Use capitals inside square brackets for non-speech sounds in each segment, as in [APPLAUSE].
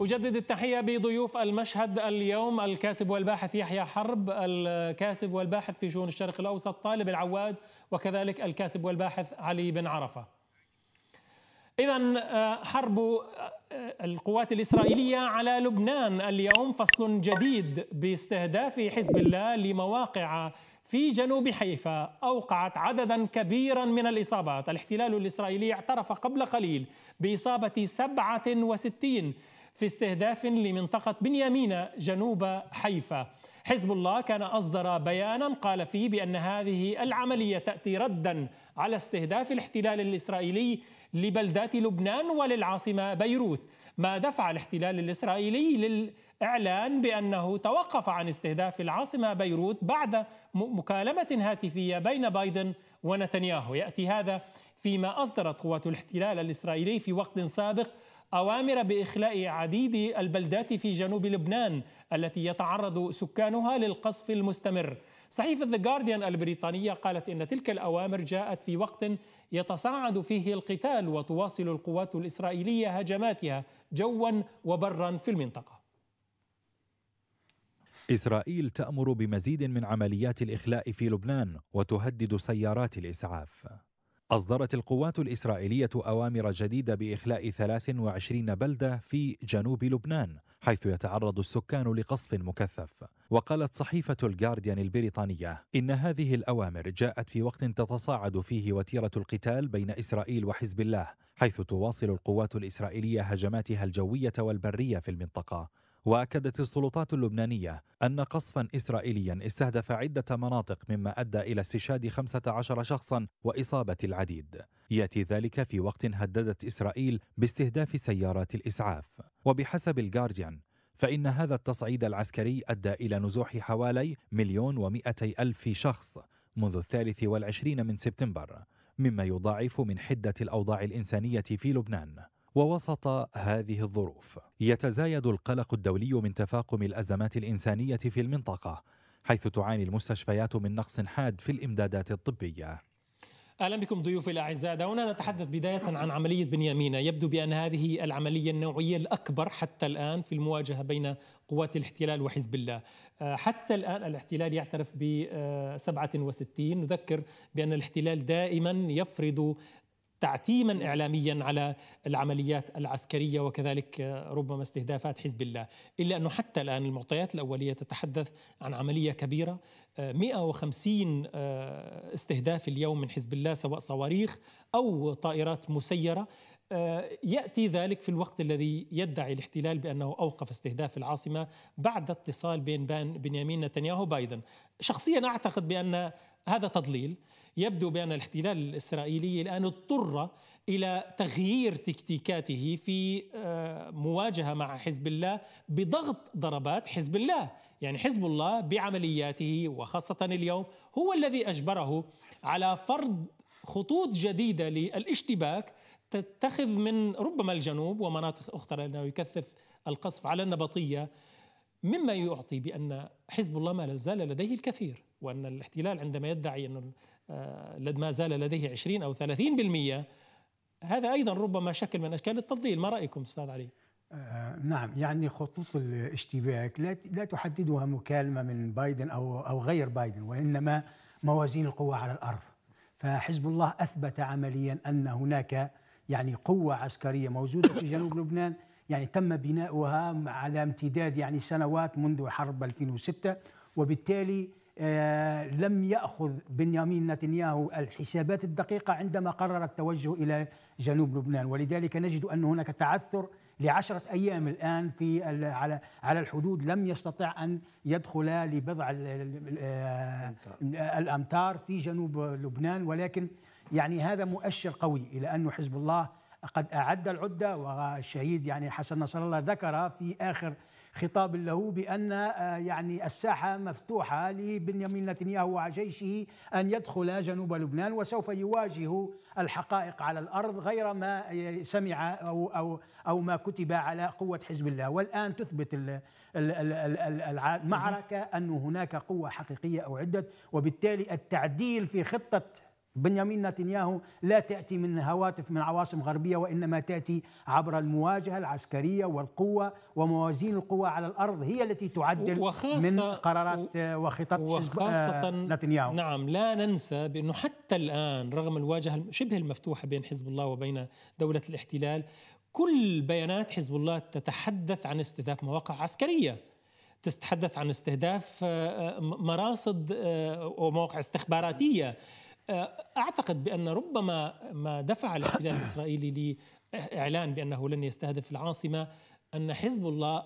أجدد التحية بضيوف المشهد اليوم الكاتب والباحث يحيى حرب الكاتب والباحث في شؤون الشرق الأوسط طالب العواد وكذلك الكاتب والباحث علي بن عرفة إذا آه، حرب آه، آه، القوات الإسرائيلية على لبنان اليوم فصل جديد باستهداف حزب الله لمواقع في جنوب حيفا أوقعت عددا كبيرا من الإصابات الاحتلال الإسرائيلي اعترف قبل قليل بإصابة 67 في استهداف لمنطقة بنيامين جنوب حيفا حزب الله كان أصدر بيانا قال فيه بأن هذه العملية تأتي ردا على استهداف الاحتلال الإسرائيلي لبلدات لبنان وللعاصمة بيروت ما دفع الاحتلال الإسرائيلي للإعلان بأنه توقف عن استهداف العاصمة بيروت بعد مكالمة هاتفية بين بايدن ونتنياهو يأتي هذا فيما أصدرت قوات الاحتلال الإسرائيلي في وقت سابق أوامر بإخلاء عديد البلدات في جنوب لبنان التي يتعرض سكانها للقصف المستمر صحيفة The Guardian البريطانية قالت إن تلك الأوامر جاءت في وقت يتصاعد فيه القتال وتواصل القوات الإسرائيلية هجماتها جوا وبرا في المنطقة إسرائيل تأمر بمزيد من عمليات الإخلاء في لبنان وتهدد سيارات الإسعاف أصدرت القوات الإسرائيلية أوامر جديدة بإخلاء 23 بلدة في جنوب لبنان حيث يتعرض السكان لقصف مكثف وقالت صحيفة الجارديان البريطانية إن هذه الأوامر جاءت في وقت تتصاعد فيه وتيرة القتال بين إسرائيل وحزب الله حيث تواصل القوات الإسرائيلية هجماتها الجوية والبرية في المنطقة واكدت السلطات اللبنانيه ان قصفا اسرائيليا استهدف عده مناطق مما ادى الى استشهاد 15 شخصا واصابه العديد ياتي ذلك في وقت هددت اسرائيل باستهداف سيارات الاسعاف وبحسب الجارديان فإن هذا التصعيد العسكري أدى إلى نزوح حوالي مليون ومئتي ألف شخص منذ الثالث والعشرين من سبتمبر مما يضاعف من حدة الأوضاع الإنسانية في لبنان ووسط هذه الظروف يتزايد القلق الدولي من تفاقم الازمات الانسانيه في المنطقه حيث تعاني المستشفيات من نقص حاد في الامدادات الطبيه اهلا بكم ضيوفي الاعزاء دعونا نتحدث بدايه عن عمليه بنيامين يبدو بان هذه العمليه النوعيه الاكبر حتى الان في المواجهه بين قوات الاحتلال وحزب الله آه، حتى الان الاحتلال يعترف ب 67 آه، نذكر بان الاحتلال دائما يفرض تعتيما اعلاميا على العمليات العسكريه وكذلك آه، ربما استهدافات حزب الله، الا انه حتى الان المعطيات الاوليه تتحدث عن عمليه كبيره 150 آه، آه، استهداف اليوم من حزب الله سواء صواريخ او طائرات مسيره ياتي ذلك في الوقت الذي يدعي الاحتلال بانه اوقف استهداف العاصمه بعد اتصال بين بنيامين نتنياهو وبايدن. شخصيا اعتقد بان هذا تضليل يبدو بأن الاحتلال الإسرائيلي الآن اضطر إلى تغيير تكتيكاته في آه، مواجهة مع حزب الله بضغط ضربات حزب الله يعني حزب الله بعملياته وخاصة اليوم هو الذي أجبره على فرض خطوط جديدة للاشتباك تتخذ من ربما الجنوب ومناطق أخرى لأنه يكثف القصف على النبطية مما يعطي بأن حزب الله ما لا زال لديه الكثير وأن الاحتلال عندما يدعي أن آه، ما زال لديه 20 أو 30% هذا أيضا ربما شكل من أشكال التضليل ما رأيكم أستاذ علي؟ آه نعم يعني خطوط الاشتباك لا لا تحددها مكالمه من بايدن او او غير بايدن وانما موازين القوى على الارض فحزب الله اثبت عمليا ان هناك يعني قوه عسكريه موجوده في جنوب [COUGHS] لبنان يعني تم بناؤها على امتداد يعني سنوات منذ حرب 2006 وبالتالي آه، لم يأخذ بنيامين نتنياهو الحسابات الدقيقة عندما قرر التوجه إلى جنوب لبنان ولذلك نجد أن هناك تعثر لعشرة أيام الآن في على على الحدود لم يستطع أن يدخل لبضع آه، الأمتار في جنوب لبنان ولكن يعني هذا مؤشر قوي إلى أن حزب الله قد أعد العدة والشهيد يعني حسن نصر الله ذكر في آخر خطاب له بأن آه، يعني الساحة مفتوحة لبنيامين نتنياهو وجيشه أن يدخل جنوب لبنان وسوف يواجه الحقائق على الأرض غير ما آه، سمع أو, أو, أو ما كتب على قوة حزب الله والآن تثبت المعركة أن هناك قوة حقيقية او عدت وبالتالي التعديل في خطة بنيامين نتنياهو لا تأتي من هواتف من عواصم غربية وإنما تأتي عبر المواجهة العسكرية والقوة وموازين القوة على الأرض هي التي تعدل من قرارات آه، وخطط آه، وخاصة نتنياهو نعم لا ننسى بأنه حتى الآن رغم الواجهة شبه المفتوحة بين حزب الله وبين دولة الاحتلال كل بيانات حزب الله تتحدث عن استهداف مواقع عسكريه تتحدث عن استهداف آه، مراصد ومواقع استخباراتيه آه، اعتقد بان ربما ما دفع الاحتلال [COUGHS] الاسرائيلي لاعلان بانه لن يستهدف العاصمه ان حزب الله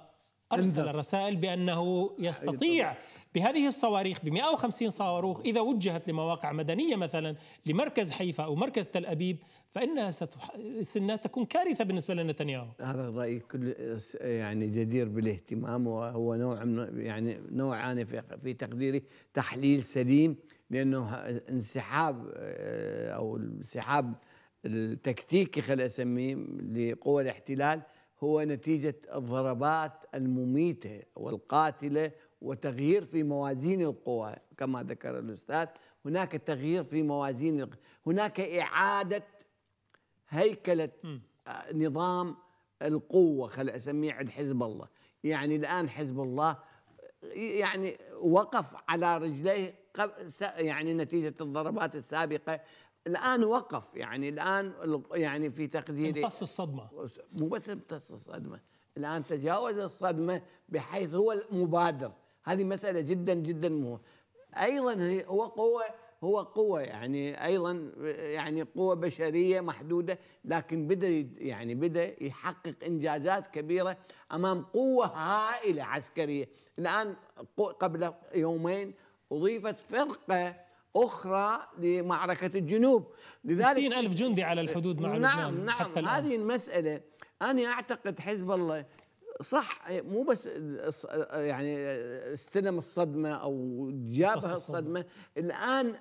ارسل رسائل بانه يستطيع بهذه الصواريخ ب 150 صاروخ اذا وجهت لمواقع مدنيه مثلا لمركز حيفا او مركز تل ابيب فانها ستح... سنها تكون كارثه بالنسبه لنتنياهو هذا الراي كل يعني جدير بالاهتمام وهو نوع من يعني نوعان في تقديري تحليل سليم لانه انسحاب آه، او انسحاب التكتيكي خلينا اسميه لقوى الاحتلال هو نتيجه الضربات المميته والقاتله وتغيير في موازين القوى كما ذكر الاستاذ هناك تغيير في موازين هناك اعاده هيكله آه، نظام القوه خلينا اسميه عند حزب الله يعني الان حزب الله آه، يعني وقف على رجليه يعني نتيجه الضربات السابقه الان وقف يعني الان يعني في تقديري امتص الصدمه مو بس امتص الصدمه الان تجاوز الصدمه بحيث هو المبادر هذه مساله جدا جدا مهمه ايضا هو قوه هو قوه يعني ايضا يعني قوه بشريه محدوده لكن بدا يعني بدا يحقق انجازات كبيره امام قوه هائله عسكريه الان قبل يومين أضيفت فرقة أخرى لمعركة الجنوب لذلك 60 ألف جندي على الحدود مع نعم لبنان نعم نعم هذه المسألة أنا أعتقد حزب الله صح مو بس يعني استلم الصدمة أو جابها الصدمة الآن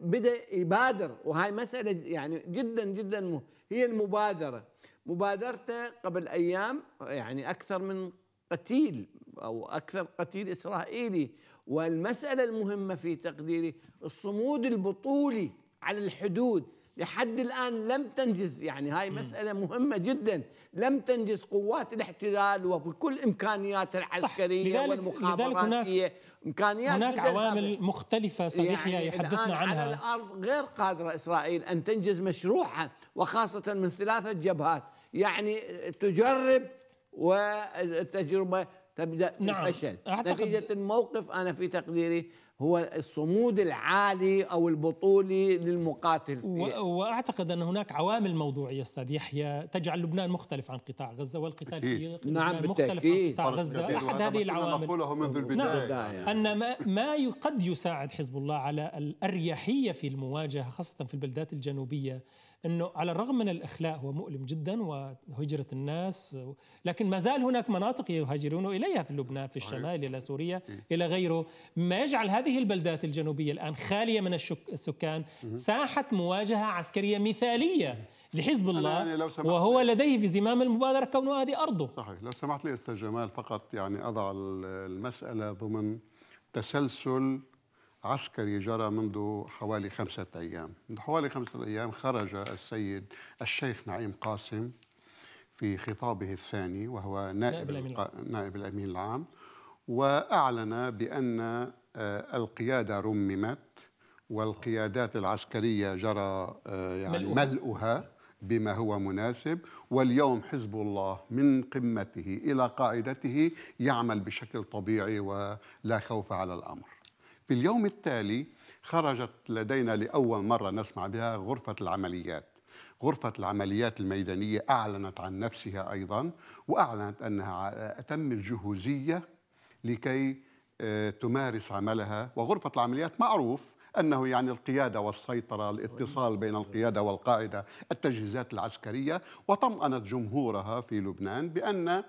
بدا يبادر وهي مساله يعني جدا جدا مه هي المبادره مبادرته قبل ايام يعني اكثر من قتيل او اكثر قتيل اسرائيلي والمسألة المهمة في تقديري الصمود البطولي على الحدود لحد الآن لم تنجز يعني هاي مسألة مهمة جدا لم تنجز قوات الاحتلال وبكل إمكانياتها العسكرية لذلك والمخابراتية لذلك هناك إمكانيات هناك عوامل دابل. مختلفة صحيح يعني يحدثنا يعني عنها على الأرض غير قادرة إسرائيل أن تنجز مشروعها وخاصة من ثلاثة جبهات يعني تجرب والتجربة تبدا نعم. بالفشل نتيجه الموقف انا في تقديري هو الصمود العالي او البطولي للمقاتل فيه. و... واعتقد ان هناك عوامل موضوعيه استاذ يحيى تجعل لبنان مختلف عن قطاع غزه والقتال في نعم لبنان مختلف عن قطاع غزه احد هذه العوامل نقوله منذ نعم. البدايه نعم. ان ما, ما قد يساعد حزب الله على الاريحيه في المواجهه خاصه في البلدات الجنوبيه انه على الرغم من الاخلاء هو مؤلم جدا وهجره الناس لكن ما زال هناك مناطق يهاجرون اليها في لبنان في الشمال الى سوريا الى غيره ما يجعل هذه البلدات الجنوبيه الان خاليه من السكان ساحه مواجهه عسكريه مثاليه لحزب الله يعني لو وهو لديه في زمام المبادره كونه هذه ارضه صحيح لو سمحت لي استاذ جمال فقط يعني اضع المساله ضمن تسلسل عسكري جرى منذ حوالي خمسة أيام منذ حوالي خمسة أيام خرج السيد الشيخ نعيم قاسم في خطابه الثاني وهو نائب, نائب, الأمين, العام. نائب الأمين العام وأعلن بأن آه، القيادة رممت والقيادات العسكرية جرى آه، يعني ملؤها بما هو مناسب واليوم حزب الله من قمته إلى قاعدته يعمل بشكل طبيعي ولا خوف على الأمر في اليوم التالي خرجت لدينا لأول مرة نسمع بها غرفة العمليات غرفة العمليات الميدانية أعلنت عن نفسها أيضا وأعلنت أنها على أتم الجهوزية لكي آه، تمارس عملها وغرفة العمليات معروف أنه يعني القيادة والسيطرة الاتصال بين القيادة والقاعدة التجهيزات العسكرية وطمأنت جمهورها في لبنان بأن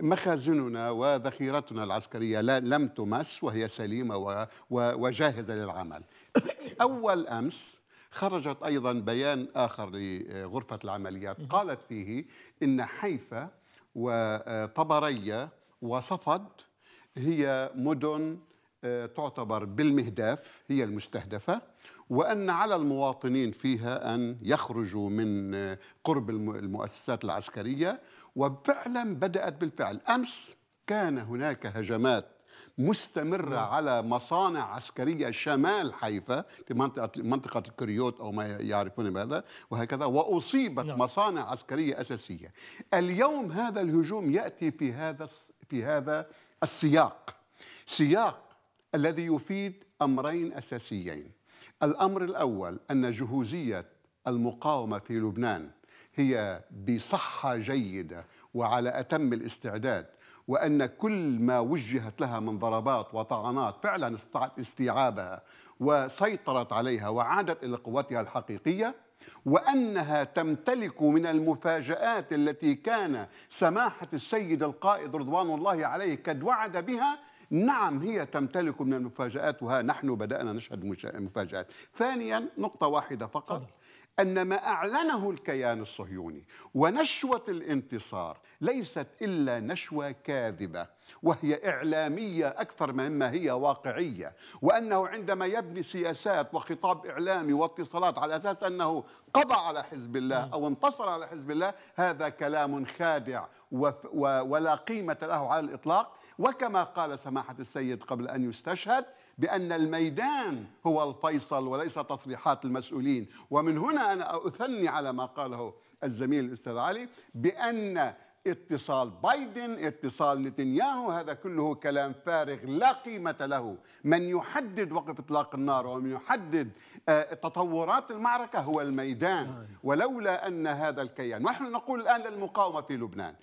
مخازننا وذخيرتنا العسكرية لم تمس وهي سليمة وجاهزة للعمل [COUGHS] أول أمس خرجت أيضا بيان آخر لغرفة العمليات قالت فيه إن حيفا وطبرية وصفد هي مدن آه، تعتبر بالمهداف هي المستهدفة وأن على المواطنين فيها أن يخرجوا من آه، قرب المؤسسات العسكرية وفعلا بدأت بالفعل أمس كان هناك هجمات مستمرة نعم. على مصانع عسكرية شمال حيفا في منطقة منطقة الكريوت أو ما يعرفون بهذا وهكذا وأصيبت نعم. مصانع عسكرية أساسية اليوم هذا الهجوم يأتي في هذا في هذا السياق سياق الذي يفيد أمرين أساسيين الأمر الأول أن جهوزية المقاومة في لبنان هي بصحة جيدة وعلى أتم الاستعداد وأن كل ما وجهت لها من ضربات وطعنات فعلا استطاعت استيعابها وسيطرت عليها وعادت إلى قوتها الحقيقية وأنها تمتلك من المفاجآت التي كان سماحة السيد القائد رضوان الله عليه قد وعد بها نعم هي تمتلك من المفاجآت وها نحن بدأنا نشهد مفاجآت ثانيا نقطة واحدة فقط صدق. أن ما أعلنه الكيان الصهيوني ونشوة الانتصار ليست إلا نشوة كاذبة وهي إعلامية أكثر مما هي واقعية وأنه عندما يبني سياسات وخطاب إعلامي واتصالات على أساس أنه قضى على حزب الله نعم. أو انتصر على حزب الله هذا كلام خادع ولا قيمة له على الإطلاق وكما قال سماحة السيد قبل أن يستشهد بأن الميدان هو الفيصل وليس تصريحات المسؤولين ومن هنا أنا أثني على ما قاله الزميل الأستاذ علي بأن اتصال بايدن اتصال نتنياهو هذا كله كلام فارغ لا قيمة له من يحدد وقف اطلاق النار ومن يحدد آه، تطورات المعركة هو الميدان آه. ولولا أن هذا الكيان ونحن نقول الآن للمقاومة في لبنان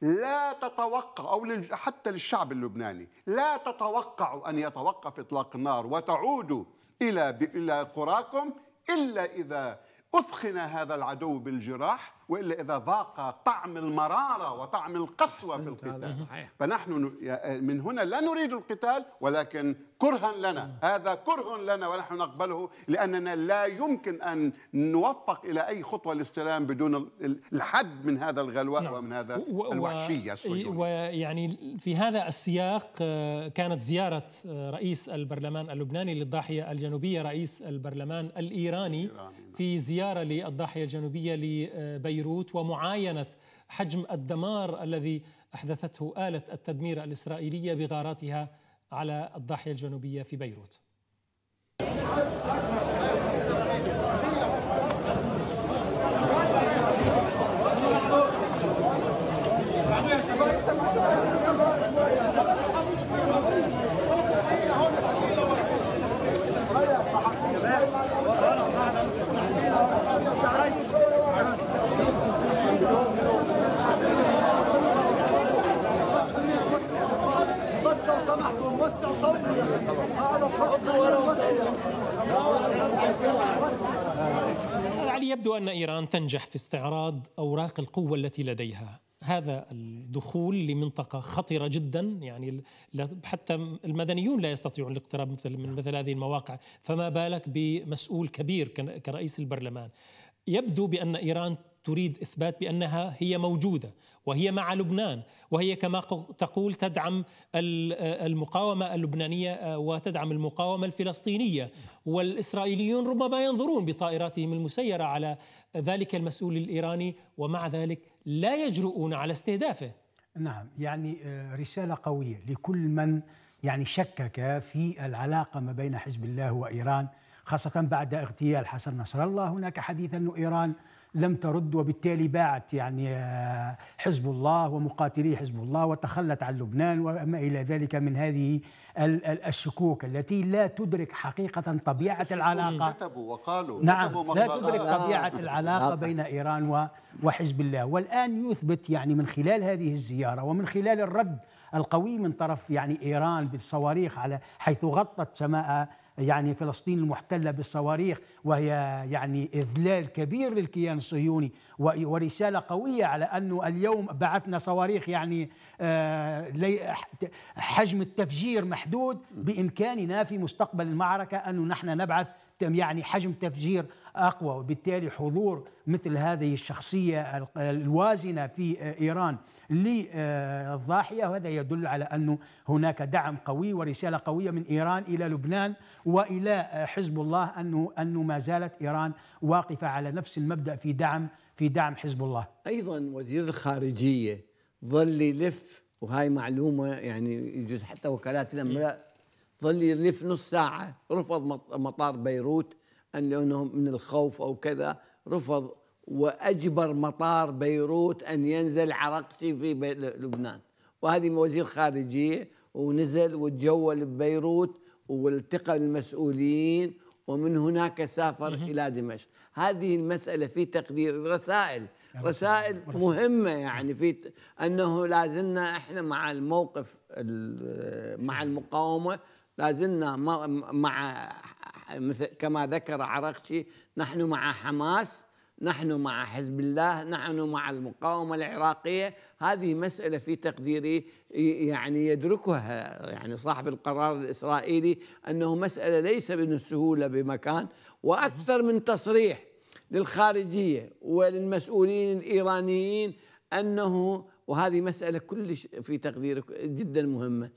لا تتوقع أو حتى للشعب اللبناني لا تتوقع أن يتوقف إطلاق النار وتعودوا إلى إلى قراكم إلا إذا أثخن هذا العدو بالجراح والا اذا ذاق طعم المراره وطعم القسوه في القتال فنحن آه، من هنا لا نريد القتال ولكن كرها لنا آه. هذا كره لنا ونحن نقبله لاننا لا يمكن ان نوفق الى اي خطوه للسلام بدون الحد من هذا الغلوه نعم. ومن هذا الوحشيه ويعني في هذا السياق آه، كانت زياره رئيس البرلمان اللبناني للضاحيه الجنوبيه رئيس البرلمان الايراني نعم. في زياره للضاحيه الجنوبيه لبيت بيروت ومعاينه حجم الدمار الذي احدثته اله التدمير الاسرائيليه بغاراتها على الضاحيه الجنوبيه في بيروت. Thank you. علي يبدو أن إيران تنجح في استعراض أوراق القوة التي لديها هذا الدخول لمنطقة خطرة جدا يعني حتى المدنيون لا يستطيعون الاقتراب مثل من مثل هذه المواقع فما بالك بمسؤول كبير كرئيس البرلمان يبدو بأن إيران تريد اثبات بانها هي موجوده وهي مع لبنان وهي كما تقول تدعم المقاومه اللبنانيه آه، وتدعم المقاومه الفلسطينيه والاسرائيليون ربما ينظرون بطائراتهم المسيره على ذلك المسؤول الايراني ومع ذلك لا يجرؤون على استهدافه. نعم يعني آه، رساله قويه لكل من يعني شكك في العلاقه ما بين حزب الله وايران خاصه بعد اغتيال حسن نصر الله هناك حديث انه ايران لم ترد وبالتالي باعت يعني آه، حزب الله ومقاتلي حزب الله وتخلت عن لبنان وما الى ذلك من هذه الشكوك التي لا تدرك حقيقه طبيعه العلاقه كتبوا وقالوا نعم كتبوا لا تدرك آه. طبيعه العلاقه نعم. بين ايران وحزب الله والان يثبت يعني من خلال هذه الزياره ومن خلال الرد القوي من طرف يعني ايران بالصواريخ على حيث غطت سماء يعني فلسطين المحتلة بالصواريخ وهي يعني إذلال كبير للكيان الصهيوني ورسالة قوية على أنه اليوم بعثنا صواريخ يعني آه، حجم التفجير محدود بإمكاننا في مستقبل المعركة أنه نحن نبعث يعني حجم تفجير أقوى وبالتالي حضور مثل هذه الشخصية الوازنة في آه، إيران للضاحية وهذا يدل على أنه هناك دعم قوي ورسالة قوية من إيران إلى لبنان وإلى آه، حزب الله أنه, أنه ما زالت إيران واقفة على نفس المبدأ في دعم في دعم حزب الله أيضا وزير الخارجية ظل يلف وهاي معلومة يعني يجوز حتى وكالات الأمراء ظل يلف نص ساعة رفض مطار بيروت أن لأنه من الخوف أو كذا رفض واجبر مطار بيروت ان ينزل عرقتي في لبنان وهذه وزير خارجيه ونزل وتجول ببيروت والتقى المسؤولين ومن هناك سافر الى دمشق هذه المساله في تقدير رسائل رسائل مهمه يعني نعم. في انه لازلنا احنا مع الموقف مع نعم. المقاومه لازلنا مع مثل كما ذكر عرقشي نحن مع حماس نحن مع حزب الله نحن مع المقاومة العراقية هذه مسألة في تقديري يعني يدركها يعني صاحب القرار الإسرائيلي أنه مسألة ليس من السهولة بمكان وأكثر من تصريح للخارجية وللمسؤولين الإيرانيين أنه وهذه مسألة كلش في تقديري جدا مهمة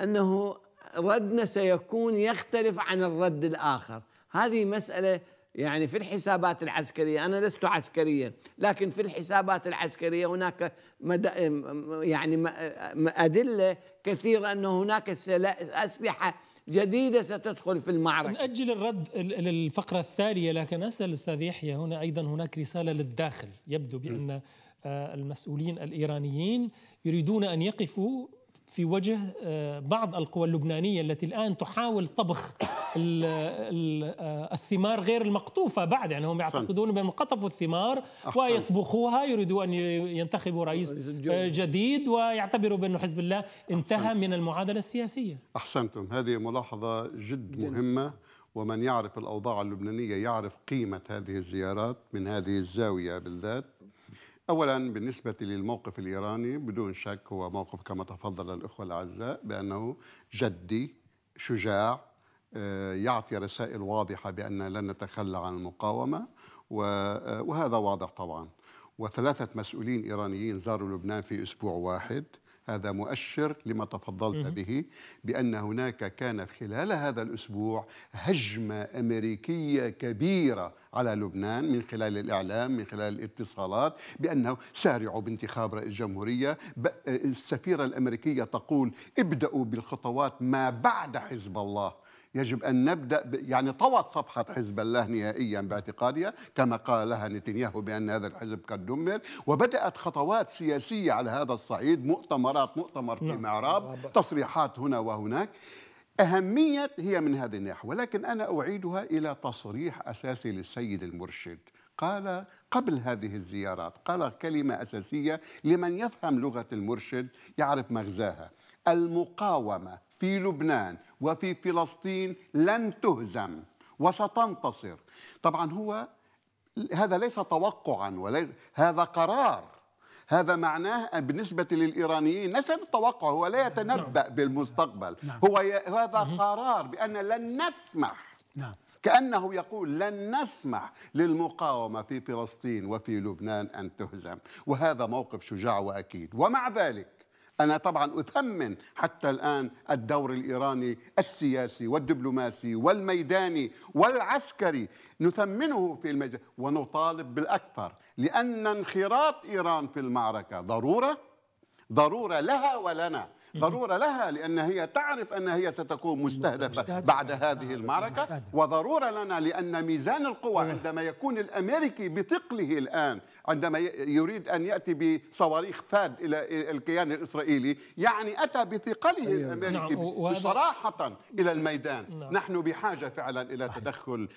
أنه ردنا سيكون يختلف عن الرد الآخر هذه مسألة يعني في الحسابات العسكرية أنا لست عسكريا لكن في الحسابات العسكرية هناك مد... يعني أدلة كثيرة أن هناك أسلحة جديدة ستدخل في المعركة نأجل الرد للفقرة الثانية لكن أسأل الأستاذ يحيى هنا أيضا هناك رسالة للداخل يبدو بأن آه، المسؤولين الإيرانيين يريدون أن يقفوا في وجه آه، بعض القوى اللبنانية التي الآن تحاول طبخ آه، الثمار غير المقطوفة بعد يعني هم يعتقدون بانهم قطفوا الثمار ويطبخوها يريدوا أن ينتخبوا رئيس آه، جديد ويعتبروا بأن حزب الله انتهى من المعادلة السياسية أحسنتم هذه ملاحظة جد مهمة ومن يعرف الأوضاع اللبنانية يعرف قيمة هذه الزيارات من هذه الزاوية بالذات أولا بالنسبة للموقف الإيراني بدون شك هو موقف كما تفضل الإخوة الأعزاء بأنه جدي شجاع آه، يعطي رسائل واضحة بأن لن نتخلى عن المقاومة آه، وهذا واضح طبعا وثلاثة مسؤولين إيرانيين زاروا لبنان في أسبوع واحد هذا مؤشر لما تفضلت به بأن هناك كان خلال هذا الأسبوع هجمة أمريكية كبيرة على لبنان من خلال الإعلام من خلال الاتصالات بأنه سارعوا بانتخاب رئيس جمهورية السفيرة الأمريكية تقول ابدأوا بالخطوات ما بعد حزب الله يجب أن نبدأ ب... يعني طوت صفحة حزب الله نهائيا باعتقادها كما قالها نتنياهو بأن هذا الحزب قد دمر وبدأت خطوات سياسية على هذا الصعيد مؤتمرات مؤتمر في نعم. معراب نعم. تصريحات هنا وهناك أهمية هي من هذه الناحية ولكن أنا أعيدها إلى تصريح أساسي للسيد المرشد قال قبل هذه الزيارات قال كلمة أساسية لمن يفهم لغة المرشد يعرف مغزاها المقاومة في لبنان وفي فلسطين لن تهزم وستنتصر طبعا هو هذا ليس توقعا وليس هذا قرار هذا معناه بالنسبة للإيرانيين ليس التوقع هو لا نعم. يتنبأ نعم. بالمستقبل نعم. هو هذا قرار بأن لن نسمح نعم كأنه يقول لن نسمح للمقاومة في فلسطين وفي لبنان أن تهزم وهذا موقف شجاع وأكيد ومع ذلك أنا طبعا أثمن حتى الآن الدور الإيراني السياسي والدبلوماسي والميداني والعسكري نثمنه في المجال ونطالب بالأكثر لأن انخراط إيران في المعركة ضرورة ضرورة لها ولنا ضرورة لها لأن هي تعرف أن هي ستكون مستهدفة بعد هذه المعركة وضرورة لنا لأن ميزان القوى عندما يكون الأمريكي بثقله الآن عندما يريد أن يأتي بصواريخ ثاد إلى الكيان الإسرائيلي يعني أتى بثقله أيوة. الأمريكي نعم. بصراحة إلى الميدان نعم. نحن بحاجة فعلا إلى تدخل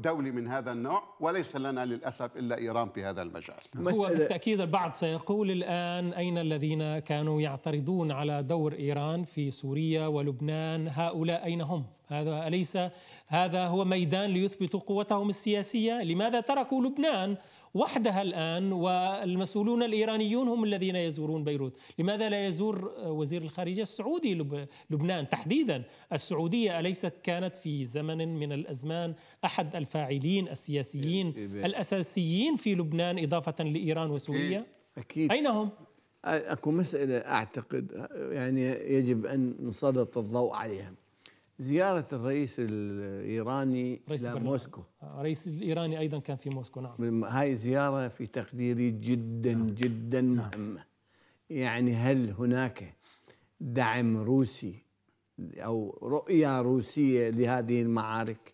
دولي من هذا النوع وليس لنا للأسف إلا إيران في هذا المجال هو بالتأكيد البعض سيقول الآن أين الذين الذين كانوا يعترضون على دور ايران في سوريا ولبنان هؤلاء اين هم؟ هذا اليس هذا هو ميدان ليثبتوا قوتهم السياسيه؟ لماذا تركوا لبنان وحدها الان والمسؤولون الايرانيون هم الذين يزورون بيروت، لماذا لا يزور وزير الخارجيه السعودي لبنان تحديدا؟ السعوديه اليست كانت في زمن من الازمان احد الفاعلين السياسيين إيه، إيه، إيه. الاساسيين في لبنان اضافه لايران وسوريا؟ أكيد أين هم؟ اكو مساله اعتقد يعني يجب ان نسلط الضوء عليها زيارة الرئيس الإيراني لموسكو الرئيس آه، الإيراني أيضا كان في موسكو نعم هاي زيارة في تقديري جدا نعم. جدا نعم. مهمة يعني هل هناك دعم روسي أو رؤية روسية لهذه المعارك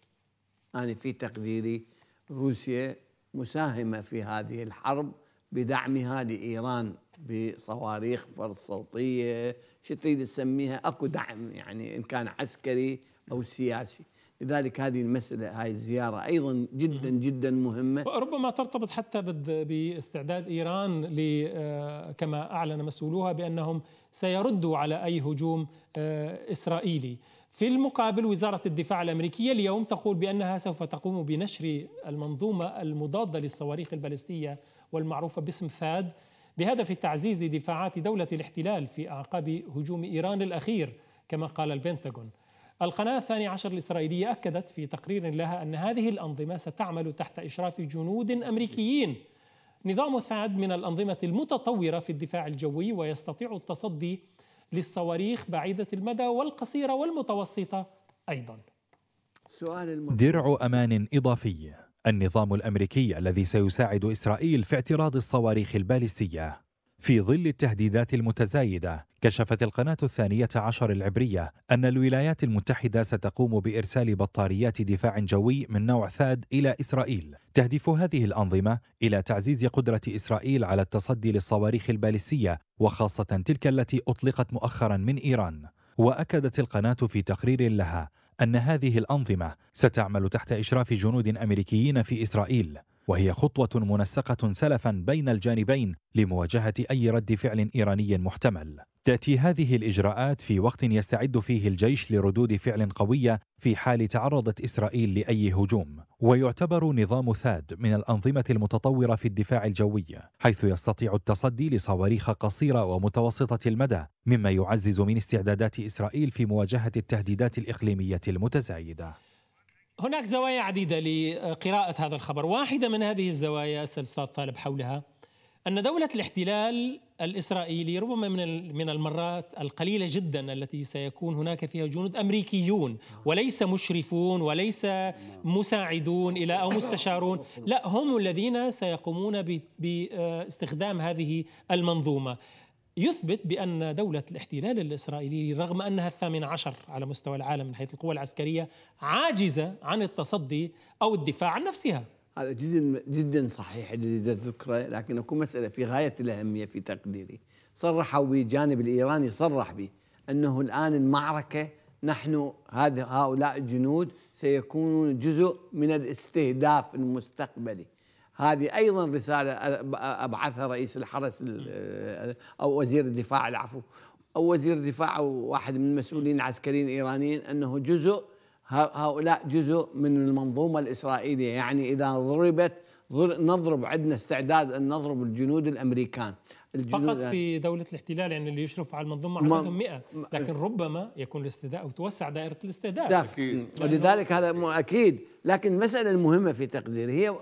أنا يعني في تقديري روسيا مساهمة في هذه الحرب بدعمها لإيران بصواريخ فرض صوتيه شو تريد تسميها اكو دعم يعني ان كان عسكري او سياسي لذلك هذه المسألة هاي الزيارة أيضا جدا جدا مهمة ربما ترتبط حتى باستعداد إيران آه، كما أعلن مسؤولوها بأنهم سيردوا على أي هجوم آه، إسرائيلي في المقابل وزارة الدفاع الأمريكية اليوم تقول بأنها سوف تقوم بنشر المنظومة المضادة للصواريخ البالستية والمعروفة باسم ثاد بهدف تعزيز دفاعات دولة الاحتلال في أعقاب هجوم إيران الأخير كما قال البنتاغون القناة الثانية عشر الإسرائيلية أكدت في تقرير لها أن هذه الأنظمة ستعمل تحت إشراف جنود أمريكيين نظام ثاد من الأنظمة المتطورة في الدفاع الجوي ويستطيع التصدي للصواريخ بعيدة المدى والقصيرة والمتوسطة أيضا سؤال درع أمان إضافي النظام الامريكي الذي سيساعد اسرائيل في اعتراض الصواريخ البالستيه في ظل التهديدات المتزايدة كشفت القناة الثانية عشر العبرية أن الولايات المتحدة ستقوم بإرسال بطاريات دفاع جوي من نوع ثاد إلى إسرائيل تهدف هذه الأنظمة إلى تعزيز قدرة إسرائيل على التصدي للصواريخ البالستية وخاصة تلك التي أطلقت مؤخرا من إيران وأكدت القناة في تقرير لها أن هذه الأنظمة ستعمل تحت إشراف جنود أمريكيين في إسرائيل وهي خطوة منسقة سلفا بين الجانبين لمواجهة أي رد فعل إيراني محتمل تاتي هذه الاجراءات في وقت يستعد فيه الجيش لردود فعل قويه في حال تعرضت اسرائيل لاي هجوم ويعتبر نظام ثاد من الانظمه المتطوره في الدفاع الجوي حيث يستطيع التصدي لصواريخ قصيره ومتوسطه المدى مما يعزز من استعدادات اسرائيل في مواجهه التهديدات الاقليميه المتزايده هناك زوايا عديده لقراءه هذا الخبر واحده من هذه الزوايا استاذ طالب حولها أن دولة الاحتلال الإسرائيلي ربما من من المرات القليلة جدا التي سيكون هناك فيها جنود أمريكيون وليس مشرفون وليس مساعدون إلى أو مستشارون لا هم الذين سيقومون باستخدام هذه المنظومة يثبت بأن دولة الاحتلال الإسرائيلي رغم أنها الثامن عشر على مستوى العالم من حيث القوى العسكرية عاجزة عن التصدي أو الدفاع عن نفسها هذا جدا جدا صحيح الذي ذكره لكن اكو مساله في غايه الاهميه في تقديري صرحوا بجانب الايراني صرح به انه الان المعركه نحن هذا هؤلاء الجنود سيكونون جزء من الاستهداف المستقبلي هذه ايضا رساله ابعثها رئيس الحرس او وزير الدفاع العفو او وزير الدفاع او واحد من المسؤولين العسكريين الايرانيين انه جزء هؤلاء جزء من المنظومة الإسرائيلية يعني إذا ضربت نضرب عندنا استعداد أن نضرب الجنود الأمريكان الجنود فقط في دولة الاحتلال يعني اللي يشرف على المنظومة عددهم 100 لكن ربما يكون الاستداء أو توسع دائرة الاستهداف أكيد أيوه. ولذلك هذا أكيد لكن المسألة المهمة في تقديري هي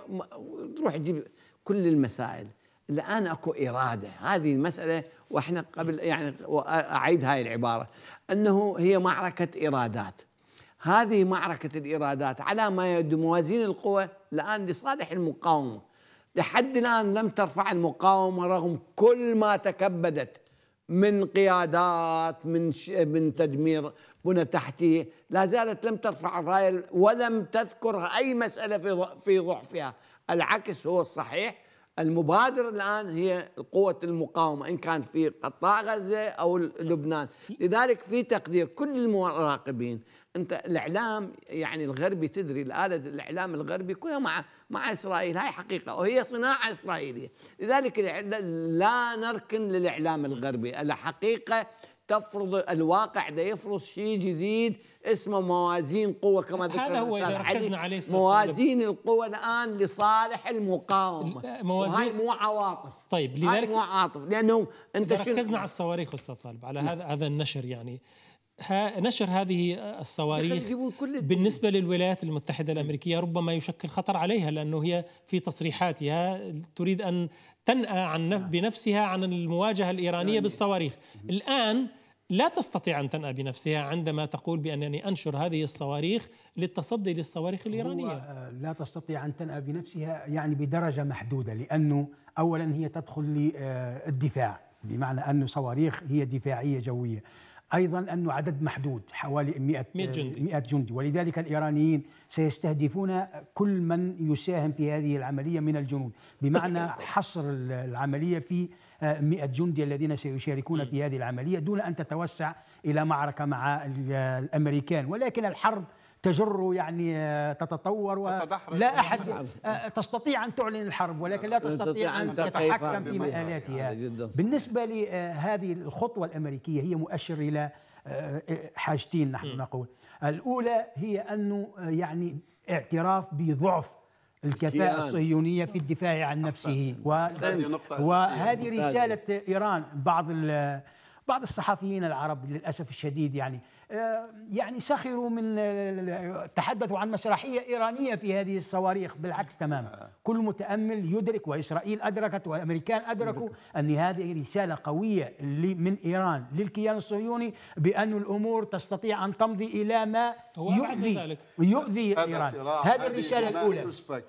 تروح تجيب كل المسائل الآن أكو إرادة هذه المسألة وإحنا قبل يعني أعيد هاي العبارة أنه هي معركة إرادات هذه معركة الإيرادات على ما يبدو موازين القوى الآن لصالح المقاومة لحد الآن لم ترفع المقاومة رغم كل ما تكبدت من قيادات من من تدمير بنى تحتيه لا زالت لم ترفع الراية ولم تذكر أي مسألة في في ضعفها العكس هو الصحيح المبادرة الآن هي قوة المقاومة إن كان في قطاع غزة أو لبنان لذلك في تقدير كل المراقبين انت الاعلام يعني الغربي تدري الاله الاعلام الغربي كلها مع مع اسرائيل هاي حقيقه وهي صناعه اسرائيليه لذلك لا نركن للاعلام الغربي الحقيقه تفرض الواقع ده يفرض شيء جديد اسمه موازين قوة كما ذكرنا هذا هو إذا ركزنا عليه موازين القوة الآن لصالح المقاومة موازين وهي مو عواطف طيب لذلك مو عواطف لأنه أنت ركزنا على الصواريخ أستاذ طالب على نعم. هذا هذا النشر يعني نشر هذه الصواريخ بالنسبة للولايات المتحدة الأمريكية ربما يشكل خطر عليها لأنه هي في تصريحاتها تريد أن تنأى عن نعم. بنفسها عن المواجهة الإيرانية يعني- بالصواريخ الآن لا تستطيع أن تنأى بنفسها عندما تقول بأنني أنشر هذه الصواريخ للتصدي للصواريخ الإيرانية آه، لا تستطيع أن تنأى بنفسها يعني بدرجة محدودة لأنه أولا هي تدخل للدفاع آه، بمعنى أن صواريخ هي دفاعية جوية ايضا انه عدد محدود حوالي 100 جندي 100 جندي ولذلك الايرانيين سيستهدفون كل من يساهم في هذه العمليه من الجنود بمعنى [COUGHS] حصر العمليه في 100 آه، جندي الذين سيشاركون في هذه العمليه دون ان تتوسع الى معركه مع آه، الامريكان ولكن الحرب تجر يعني آه، تتطور لا أحد آه، تستطيع أن تعلن الحرب ولكن لا تستطيع أن تتحكم في مآلاتها بالنسبة لهذه آه، الخطوة الأمريكية هي مؤشر إلى حاجتين نحن نقول الأولى هي أنه يعني اعتراف بضعف الكفاءة الصهيونية في الدفاع عن نفسه و... وهذه رسالة إيران بعض ال... بعض الصحفيين العرب للأسف الشديد يعني آه، يعني سخروا من تحدثوا عن مسرحية إيرانية في هذه الصواريخ بالعكس تماما آه. كل متأمل يدرك وإسرائيل أدركت والأمريكان أدركوا أن هذه رسالة قوية من إيران للكيان الصهيوني بأن الأمور تستطيع أن تمضي إلى ما يؤذي يؤذي إيران هذه الرسالة الأولى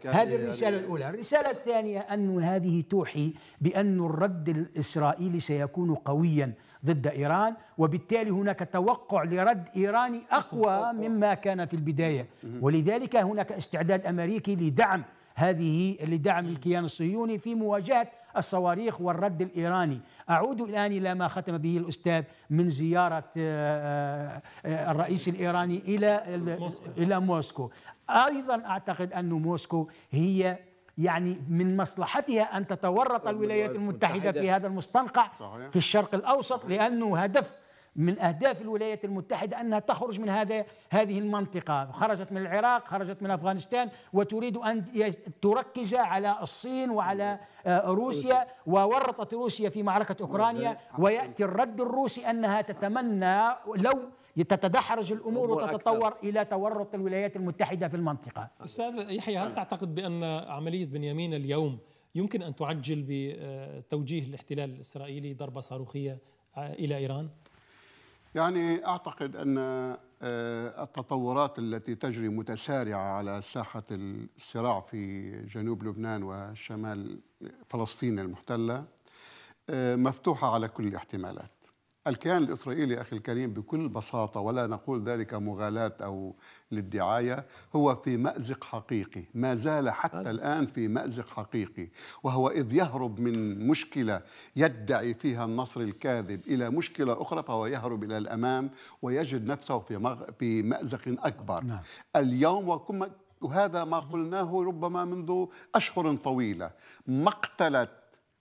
هذه الرسالة الأولى الرسالة الثانية أن هذه توحي بأن الرد الإسرائيلي سيكون قويا ضد إيران وبالتالي هناك توقع لرد إيراني أقوى مما كان في البداية ولذلك هناك استعداد أمريكي لدعم هذه لدعم الكيان الصهيوني في مواجهة الصواريخ والرد الإيراني أعود الآن إلى ما ختم به الأستاذ من زيارة آه، آه، الرئيس الإيراني إلى إلى موسكو أيضا أعتقد أن موسكو هي يعني من مصلحتها أن تتورط الولايات المتحدة في هذا المستنقع في الشرق الأوسط لأنه هدف من أهداف الولايات المتحدة أنها تخرج من هذا هذه المنطقة خرجت من العراق خرجت من أفغانستان وتريد أن تركز على الصين وعلى آه، روسيا وورطت روسيا في معركة أوكرانيا ويأتي الرد الروسي أنها تتمنى لو تتدحرج الامور وتتطور أكثر. الى تورط الولايات المتحده في المنطقه. استاذ يحيى هل تعتقد بان عمليه بنيامين اليوم يمكن ان تعجل بتوجيه الاحتلال الاسرائيلي ضربه صاروخيه الى ايران؟ يعني اعتقد ان آه، التطورات التي تجري متسارعه على ساحه الصراع في جنوب لبنان وشمال فلسطين المحتله آه، مفتوحه على كل الاحتمالات. الكيان الإسرائيلي أخي الكريم بكل بساطة ولا نقول ذلك مغالاة أو للدعاية هو في مأزق حقيقي ما زال حتى الآن في مأزق حقيقي وهو إذ يهرب من مشكلة يدعي فيها النصر الكاذب إلى مشكلة أخرى فهو يهرب إلى الأمام ويجد نفسه في, في مأزق أكبر نعم. اليوم وكما وهذا ما قلناه ربما منذ أشهر طويلة مقتلة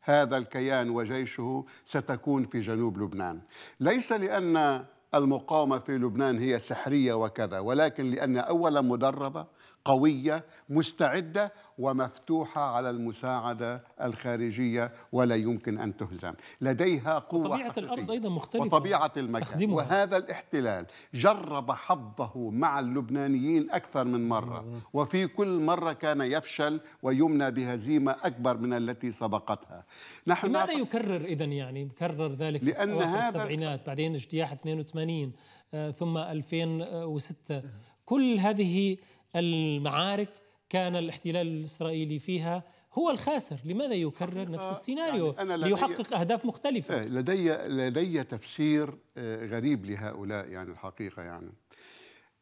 هذا الكيان وجيشه ستكون في جنوب لبنان ليس لأن المقاومة في لبنان هي سحرية وكذا ولكن لأن أولا مدربة قويه مستعده ومفتوحه على المساعده الخارجيه ولا يمكن ان تهزم لديها قوه طبيعه الارض ايضا مختلفه وطبيعه المكان تخدمها. وهذا الاحتلال جرب حظه مع اللبنانيين اكثر من مره وفي كل مره كان يفشل ويمنى بهزيمه اكبر من التي سبقتها نحن لماذا يكرر اذا يعني كرر ذلك لان هذا السبعينات بعدين اجتياح 82 آه، ثم 2006 كل هذه المعارك كان الاحتلال الاسرائيلي فيها هو الخاسر لماذا يكرر نفس السيناريو يعني أنا لدي ليحقق أهداف مختلفة إيه، لدي, لدي تفسير آه، غريب لهؤلاء يعني الحقيقة يعني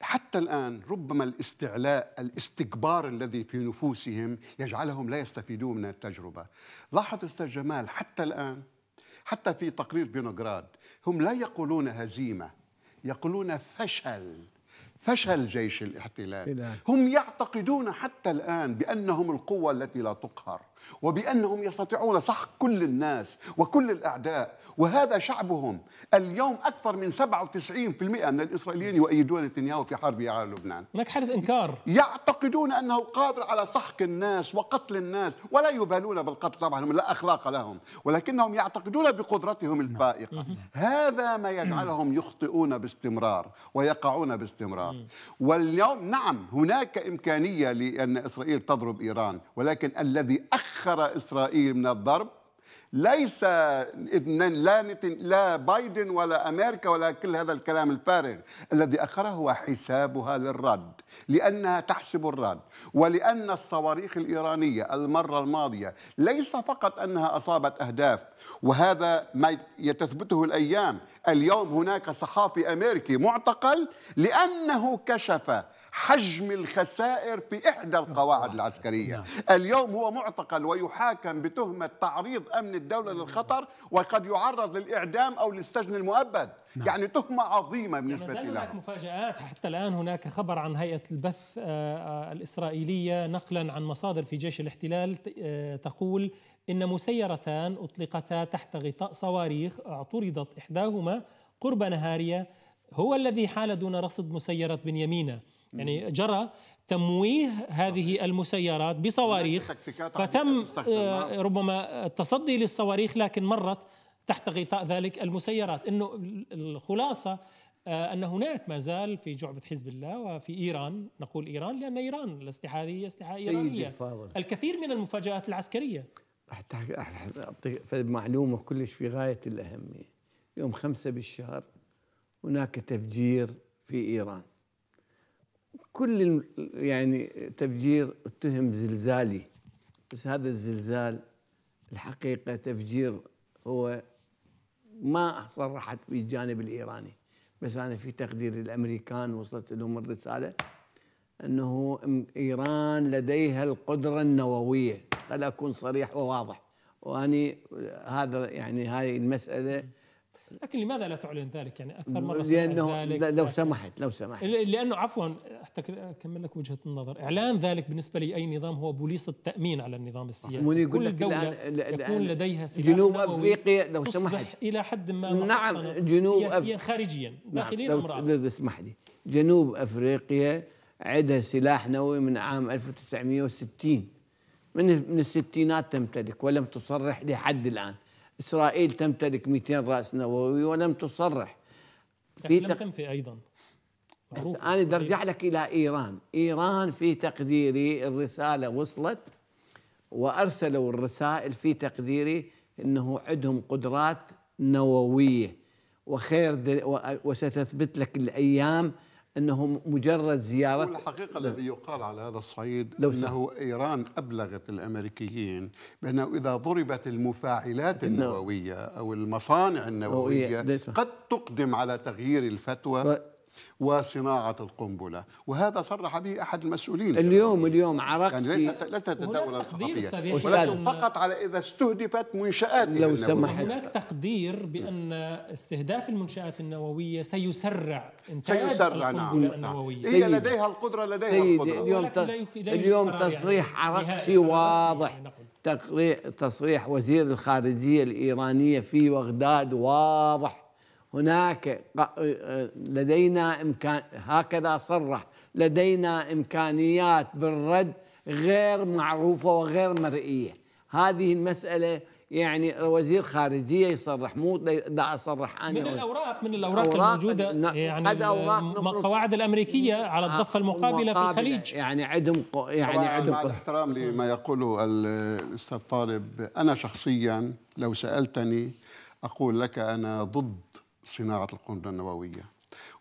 حتى الآن ربما الاستعلاء الاستكبار الذي في نفوسهم يجعلهم لا يستفيدون من التجربة لاحظ أستاذ جمال حتى الآن حتى في تقرير فينوغراد هم لا يقولون هزيمة يقولون فشل فشل جيش الاحتلال هم يعتقدون حتى الآن بأنهم القوة التي لا تقهر وبانهم يستطيعون سحق كل الناس وكل الاعداء وهذا شعبهم اليوم اكثر من 97% من الاسرائيليين يؤيدون نتنياهو في حربه على لبنان هناك حالة انكار يعتقدون انه قادر على سحق الناس وقتل الناس ولا يبالون بالقتل طبعا هم لا اخلاق لهم ولكنهم يعتقدون بقدرتهم الفائقه هذا ما يجعلهم يخطئون باستمرار ويقعون باستمرار واليوم نعم هناك امكانيه لان اسرائيل تضرب ايران ولكن الذي اخ تأخر إسرائيل من الضرب ليس لا لا بايدن ولا امريكا ولا كل هذا الكلام الفارغ الذي اخره هو حسابها للرد لانها تحسب الرد ولان الصواريخ الايرانيه المره الماضيه ليس فقط انها اصابت اهداف وهذا ما يتثبته الايام اليوم هناك صحافي امريكي معتقل لانه كشف حجم الخسائر في إحدى القواعد العسكرية نعم. اليوم هو معتقل ويحاكم بتهمة تعريض أمن الدولة نعم. للخطر وقد يعرض للإعدام أو للسجن المؤبد نعم. يعني تهمة عظيمة يعني بالنسبة لهم هناك مفاجآت حتى الآن هناك خبر عن هيئة البث آه، آه، الإسرائيلية نقلا عن مصادر في جيش الاحتلال آه، تقول إن مسيرتان أطلقتا تحت غطاء صواريخ اعترضت إحداهما قرب نهارية هو الذي حال دون رصد مسيرة بنيامينة يعني جرى تمويه هذه المسيرات بصواريخ فتم آه، ربما التصدي للصواريخ لكن مرت تحت غطاء ذلك المسيرات انه الخلاصه آه، ان هناك ما زال في جعبه حزب الله وفي ايران نقول ايران لان ايران الاسلحه هذه اسلحه ايرانيه الكثير من المفاجات العسكريه رح اعطيك معلومه كلش في غايه الاهميه يوم خمسة بالشهر هناك تفجير في ايران كل يعني تفجير اتهم زلزالي بس هذا الزلزال الحقيقه تفجير هو ما صرحت بالجانب الجانب الايراني بس انا في تقديري الامريكان وصلت لهم الرساله انه ايران لديها القدره النوويه خل اكون صريح وواضح واني هذا يعني هاي المساله لكن لماذا لا تعلن ذلك يعني اكثر مره لانه ذلك لو سمحت لو سمحت لانه عفوا حتى اكمل لك وجهه النظر اعلان ذلك بالنسبه لاي نظام هو بوليصه التامين على النظام السياسي يقول كل لك دولة الآن يكون لديها سلاح جنوب افريقيا لو سمحت الى حد ما نعم جنوب سياسيا أف... خارجيا نعم، داخليا نعم لو تسمح لي جنوب افريقيا عندها سلاح نووي من عام 1960 من من الستينات تمتلك ولم تصرح لحد الان إسرائيل تمتلك 200 رأس نووي ولم تصرح في لم تنفي أيضا أنا بدي أرجع لك إلى إيران إيران في تقديري الرسالة وصلت وأرسلوا الرسائل في تقديري أنه عندهم قدرات نووية وخير وستثبت لك الأيام انه مجرد زياره الحقيقه الذي يقال على هذا الصعيد لو انه ايران ابلغت الامريكيين بانه اذا ضربت المفاعلات نعم. النوويه او المصانع النوويه إيه، قد تقدم على تغيير الفتوى وصناعة القنبلة وهذا صرح به أحد المسؤولين اليوم اليوم عرق يعني ليست ليست الدولة الصحفية ولكن فقط على إذا استهدفت منشآت لو سمحت هناك تقدير بأن استهداف المنشآت النووية سيسرع إنتاج سيسرع نعم،, نعم, النووية نعم. هي لديها القدرة لديها سيدي القدرة اليوم اليوم يعني تصريح عرقسي واضح تصريح وزير الخارجية الإيرانية في بغداد واضح هناك لدينا إمكان هكذا صرح لدينا إمكانيات بالرد غير معروفة وغير مرئية هذه المسألة يعني وزير خارجية يصرح مو دا أصرح أنا من الأوراق من الأوراق أوراق الموجودة يعني قد أوراق القواعد الأمريكية على الضفة المقابلة في الخليج يعني عندهم يعني عندهم مع الاحترام لما يقوله الأستاذ طالب أنا شخصيا لو سألتني أقول لك أنا ضد صناعة القنبلة النووية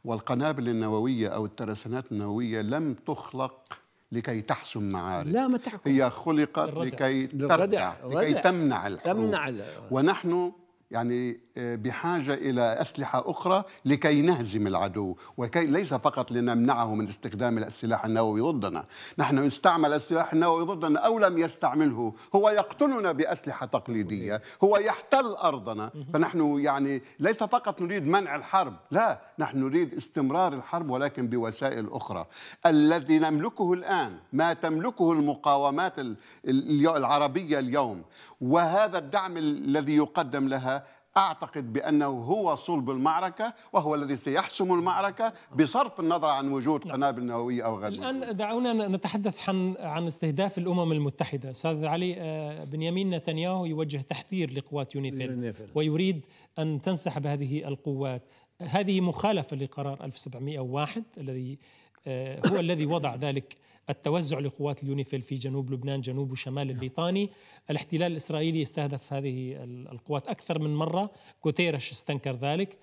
والقنابل النووية أو الترسانات النووية لم تخلق لكي تحسم معارك لا ما تحكم هي خلقت لكي تردع لكي تمنع الحروب تمنع ونحن يعني بحاجة إلى أسلحة أخرى لكي نهزم العدو وكي ليس فقط لنمنعه من استخدام السلاح النووي ضدنا نحن نستعمل السلاح النووي ضدنا أو لم يستعمله هو يقتلنا بأسلحة تقليدية هو يحتل أرضنا فنحن يعني ليس فقط نريد منع الحرب لا نحن نريد استمرار الحرب ولكن بوسائل أخرى الذي نملكه الآن ما تملكه المقاومات العربية اليوم وهذا الدعم الذي يقدم لها أعتقد بأنه هو صلب المعركة وهو الذي سيحسم المعركة بصرف النظر عن وجود قنابل نووية أو غير الآن دعونا نتحدث عن عن استهداف الأمم المتحدة أستاذ علي آه، بنيامين نتنياهو يوجه تحذير لقوات يونيفيل ويريد أن تنسحب هذه القوات هذه مخالفة لقرار 1701 الذي آه، هو الذي وضع ذلك التوزع لقوات اليونيفيل في جنوب لبنان جنوب وشمال نعم. الليطاني الاحتلال الإسرائيلي استهدف هذه القوات أكثر من مرة كوتيرش استنكر ذلك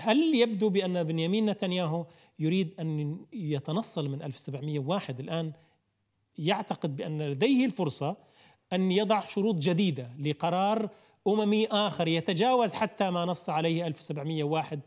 هل يبدو بأن بنيامين نتنياهو يريد أن يتنصل من 1701 الآن يعتقد بأن لديه الفرصة أن يضع شروط جديدة لقرار أممي آخر يتجاوز حتى ما نص عليه 1701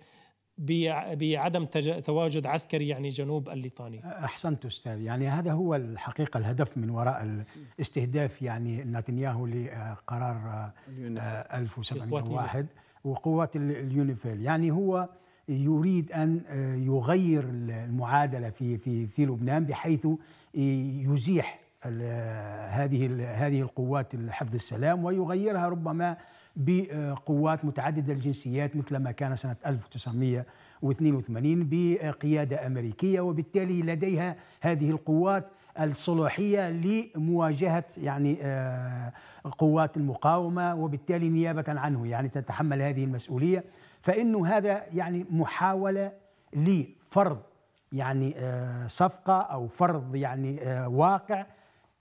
بعدم تواجد عسكري يعني جنوب الليطاني احسنت استاذ يعني هذا هو الحقيقه الهدف من وراء استهداف يعني نتنياهو لقرار 1701 آه، وقوات اليونيفيل يعني هو يريد ان آه، يغير المعادله في في في لبنان بحيث يزيح هذه هذه القوات حفظ السلام ويغيرها ربما بقوات متعدده الجنسيات مثل ما كان سنه 1982 بقياده امريكيه وبالتالي لديها هذه القوات الصلاحيه لمواجهه يعني آه، قوات المقاومه وبالتالي نيابه عنه يعني تتحمل هذه المسؤوليه فانه هذا يعني محاوله لفرض يعني آه، صفقه او فرض يعني آه، واقع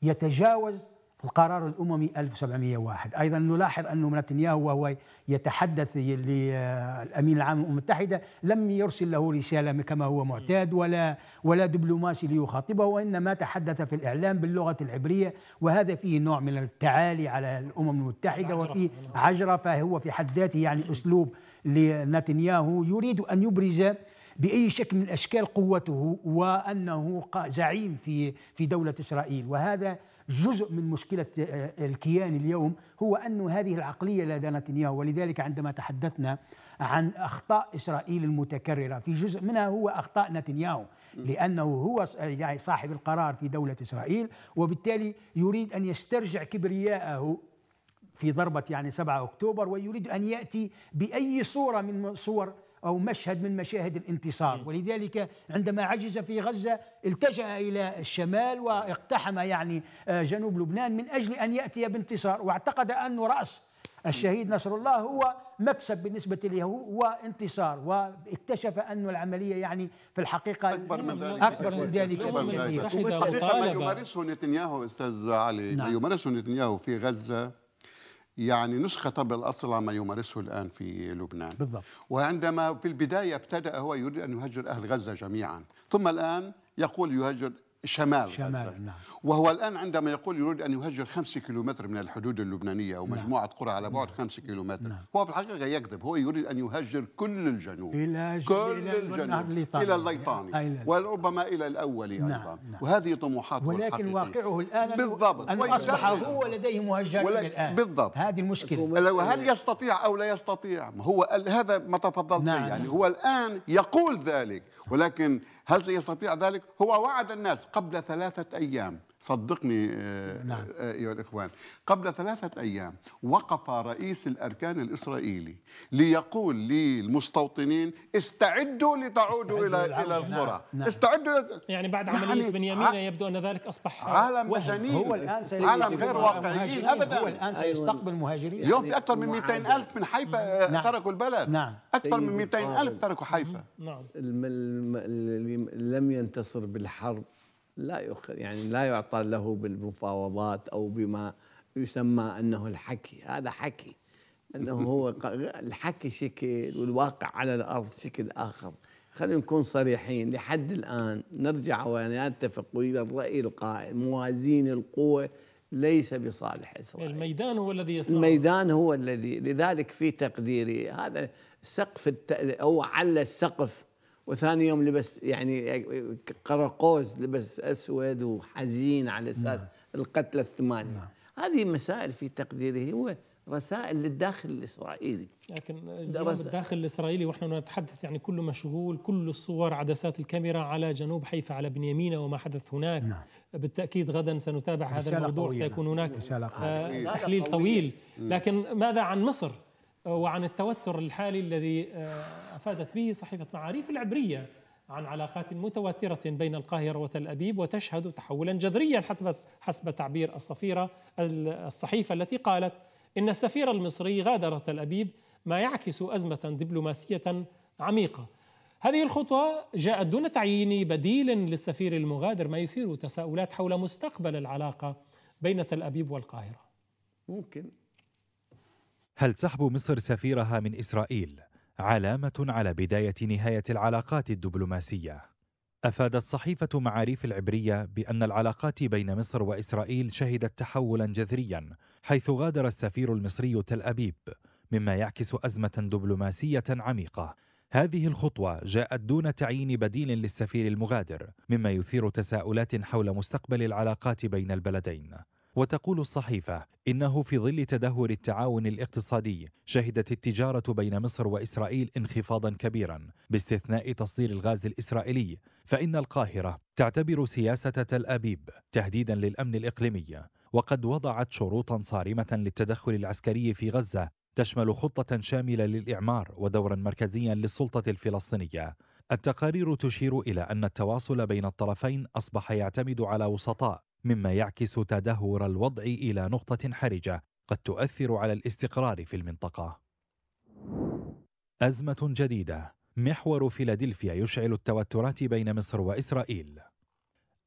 يتجاوز القرار الأممي 1701 أيضا نلاحظ أنه نتنياهو وهو يتحدث للأمين العام للأمم المتحدة لم يرسل له رسالة كما هو معتاد ولا ولا دبلوماسي ليخاطبه وإنما تحدث في الإعلام باللغة العبرية وهذا فيه نوع من التعالي على الأمم المتحدة وفيه عجرة فهو في حد ذاته يعني أسلوب لنتنياهو يريد أن يبرز باي شكل من الاشكال قوته وانه زعيم في في دوله اسرائيل وهذا جزء من مشكلة آه، الكيان اليوم هو أن هذه العقلية لدى نتنياهو ولذلك عندما تحدثنا عن أخطاء إسرائيل المتكررة في جزء منها هو أخطاء نتنياهو لأنه هو يعني صاحب القرار في دولة إسرائيل وبالتالي يريد أن يسترجع كبرياءه في ضربة يعني 7 أكتوبر ويريد أن يأتي بأي صورة من صور أو مشهد من مشاهد الانتصار ولذلك عندما عجز في غزة التجأ إلى الشمال واقتحم يعني آه، جنوب لبنان من أجل أن يأتي بانتصار واعتقد أن رأس الشهيد نصر الله هو مكسب بالنسبة له وانتصار واكتشف أن العملية يعني في الحقيقة أكبر من ذلك أكبر من ذلك أكبر من ذلك, ذلك. ما يمارسه نتنياهو أستاذ علي نعم. ما يمارسه نتنياهو في غزة يعني نسخة طب الأصل ما يمارسه الآن في لبنان بالضبط وعندما في البداية ابتدأ هو يريد أن يهجر أهل غزة جميعا ثم الآن يقول يهجر شمال شمالا نعم وهو الآن عندما يقول يريد أن يهجر خمسة كيلومتر من الحدود اللبنانية أو مجموعة نعم. قرى على بعد نعم. خمسة كيلومتر نعم. هو في الحقيقة يكذب هو يريد أن يهجر كل الجنوب إلى كل إلى الجنوب الليطاني. إلى الليطاني وربما إلى الأولي نعم. أيضا نعم. وهذه طموحاته ولكن واقعه الآن بالضبط أن أصبح هو لديه مهجرين الآن بالضبط هذه المشكلة وهل يستطيع أو لا يستطيع هو هذا ما تفضلت نعم. يعني نعم. هو الآن يقول ذلك ولكن هل سيستطيع ذلك؟ هو وعد الناس قبل ثلاثة أيام صدقني آه، نعم. آه، أيها الإخوان قبل ثلاثة أيام وقف رئيس الأركان الإسرائيلي ليقول للمستوطنين استعدوا لتعودوا إلى إلى نعم، القرى نعم. استعدوا لت... يعني بعد يعني عملية يعني يمين ع... يبدو أن ذلك أصبح عالم مجانين هو الآن عالم غير واقعيين أبدا هو الآن سيستقبل مهاجرين اليوم في أكثر من 200 ألف من حيفا آه، نعم. تركوا البلد نعم. أكثر من 200 ألف تركوا حيفا نعم. لم ينتصر بالحرب لا يؤخذ يعني لا يعطى له بالمفاوضات او بما يسمى انه الحكي هذا حكي انه هو [LAUGHS] الحكي شكل والواقع على الارض شكل اخر خلينا نكون صريحين لحد الان نرجع ونتفق ويا الراي القائم موازين القوه ليس بصالح اسرائيل الميدان هو الذي يصنع الميدان هو الذي لذلك في تقديري هذا سقف الت... او على السقف وثاني يوم لبس يعني قرقوز لبس اسود وحزين على اساس نعم. القتلى الثمانيه نعم. هذه مسائل في تقديري هو رسائل للداخل الاسرائيلي لكن اليوم الداخل الاسرائيلي ونحن نتحدث يعني كله مشغول كل الصور عدسات الكاميرا على جنوب حيفا على بنيامين وما حدث هناك نعم. بالتاكيد غدا سنتابع هذا الموضوع سيكون هناك آه، تحليل طويل لكن ماذا عن مصر وعن التوتر الحالي الذي آه، افادت به صحيفه معاريف العبريه عن علاقات متوترة بين القاهرة وتل أبيب وتشهد تحولا جذريا حسب تعبير الصفيرة الصحيفة التي قالت إن السفير المصري غادر تل أبيب ما يعكس أزمة دبلوماسية عميقة هذه الخطوة جاءت دون تعيين بديل للسفير المغادر ما يثير تساؤلات حول مستقبل العلاقة بين تل أبيب والقاهرة ممكن هل سحب مصر سفيرها من إسرائيل علامة على بداية نهاية العلاقات الدبلوماسية؟ أفادت صحيفة معاريف العبرية بأن العلاقات بين مصر وإسرائيل شهدت تحولا جذريا حيث غادر السفير المصري تل أبيب مما يعكس أزمة دبلوماسية عميقة هذه الخطوة جاءت دون تعيين بديل للسفير المغادر مما يثير تساؤلات حول مستقبل العلاقات بين البلدين وتقول الصحيفة إنه في ظل تدهور التعاون الاقتصادي شهدت التجارة بين مصر وإسرائيل انخفاضا كبيرا باستثناء تصدير الغاز الإسرائيلي فإن القاهرة تعتبر سياسة تل أبيب تهديدا للأمن الإقليمي وقد وضعت شروطا صارمة للتدخل العسكري في غزة تشمل خطة شاملة للإعمار ودورا مركزيا للسلطة الفلسطينية التقارير تشير إلى أن التواصل بين الطرفين أصبح يعتمد على وسطاء مما يعكس تدهور الوضع الى نقطه حرجه قد تؤثر على الاستقرار في المنطقه ازمه جديده محور فيلادلفيا يشعل التوترات بين مصر واسرائيل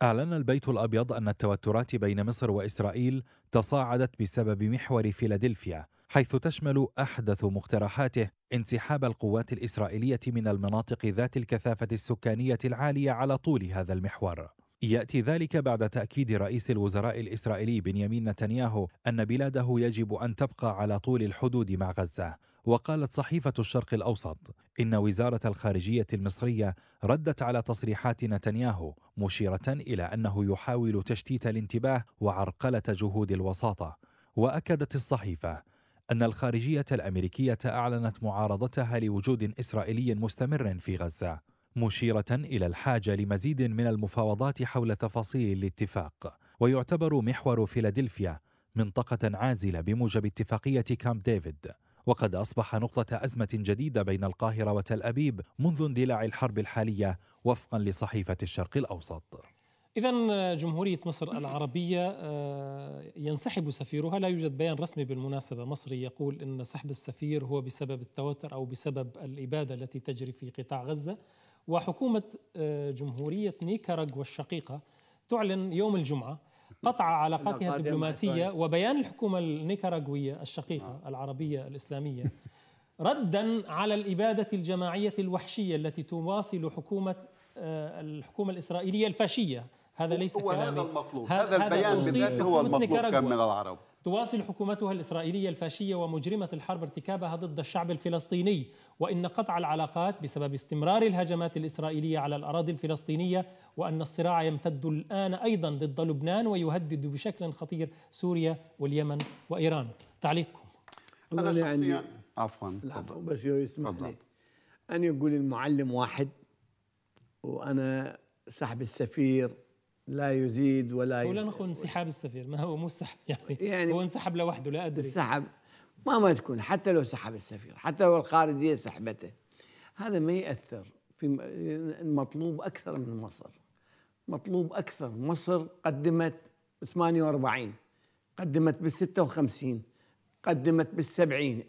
أعلن البيت الأبيض أن التوترات بين مصر وإسرائيل تصاعدت بسبب محور فيلادلفيا حيث تشمل أحدث مقترحاته انسحاب القوات الإسرائيلية من المناطق ذات الكثافة السكانية العالية على طول هذا المحور ياتي ذلك بعد تاكيد رئيس الوزراء الاسرائيلي بنيامين نتنياهو ان بلاده يجب ان تبقى على طول الحدود مع غزه وقالت صحيفه الشرق الاوسط ان وزاره الخارجيه المصريه ردت على تصريحات نتنياهو مشيره الى انه يحاول تشتيت الانتباه وعرقله جهود الوساطه واكدت الصحيفه أن الخارجية الأمريكية أعلنت معارضتها لوجود إسرائيلي مستمر في غزة مشيرة إلى الحاجة لمزيد من المفاوضات حول تفاصيل الاتفاق ويعتبر محور فيلادلفيا منطقة عازلة بموجب اتفاقية كامب ديفيد وقد أصبح نقطة أزمة جديدة بين القاهرة وتل أبيب منذ اندلاع الحرب الحالية وفقا لصحيفة الشرق الأوسط إذا جمهورية مصر العربية آه، ينسحب سفيرها لا يوجد بيان رسمي بالمناسبة مصري يقول أن سحب السفير هو بسبب التوتر أو بسبب الإبادة التي تجري في قطاع غزة وحكومة آه، جمهورية نيكاراغوا الشقيقة تعلن يوم الجمعة قطع علاقاتها الدبلوماسية وبيان الحكومة النيكاراغوية الشقيقة نعم. العربية الإسلامية ردا على الإبادة الجماعية الوحشية التي تواصل حكومة آه، الحكومة الإسرائيلية الفاشية هذا ليس هو كلامي. المطلوب هذا, هذا البيان بالذات هو المطلوب كان من العرب تواصل حكومتها الإسرائيلية الفاشية ومجرمة الحرب ارتكابها ضد الشعب الفلسطيني وإن قطع العلاقات بسبب استمرار الهجمات الإسرائيلية على الأراضي الفلسطينية وأن الصراع يمتد الآن أيضا ضد لبنان ويهدد بشكل خطير سوريا واليمن وإيران تعليقكم أنا اللي يعني عندي عفوا العفو بس يسمح لي أن يقول المعلم واحد وأنا سحب السفير لا يزيد ولا يزيد ولا نقول انسحاب السفير ما هو مو سحب [LAUGHS] يعني, يعني هو انسحب لوحده لا ادري انسحب ما ما تكون حتى لو سحب السفير حتى لو الخارجيه سحبته هذا ما ياثر في المطلوب اكثر من مصر مطلوب اكثر مصر قدمت 48 قدمت بال 56 قدمت بال 70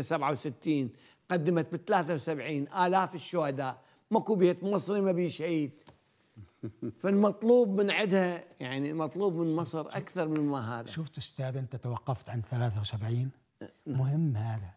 67 قدمت بال 73 الاف الشهداء ماكو بيت مصري ما بيه شهيد فالمطلوب من عندها يعني مطلوب من مصر اكثر من ما هذا شفت استاذ انت توقفت عن 73 مهم هذا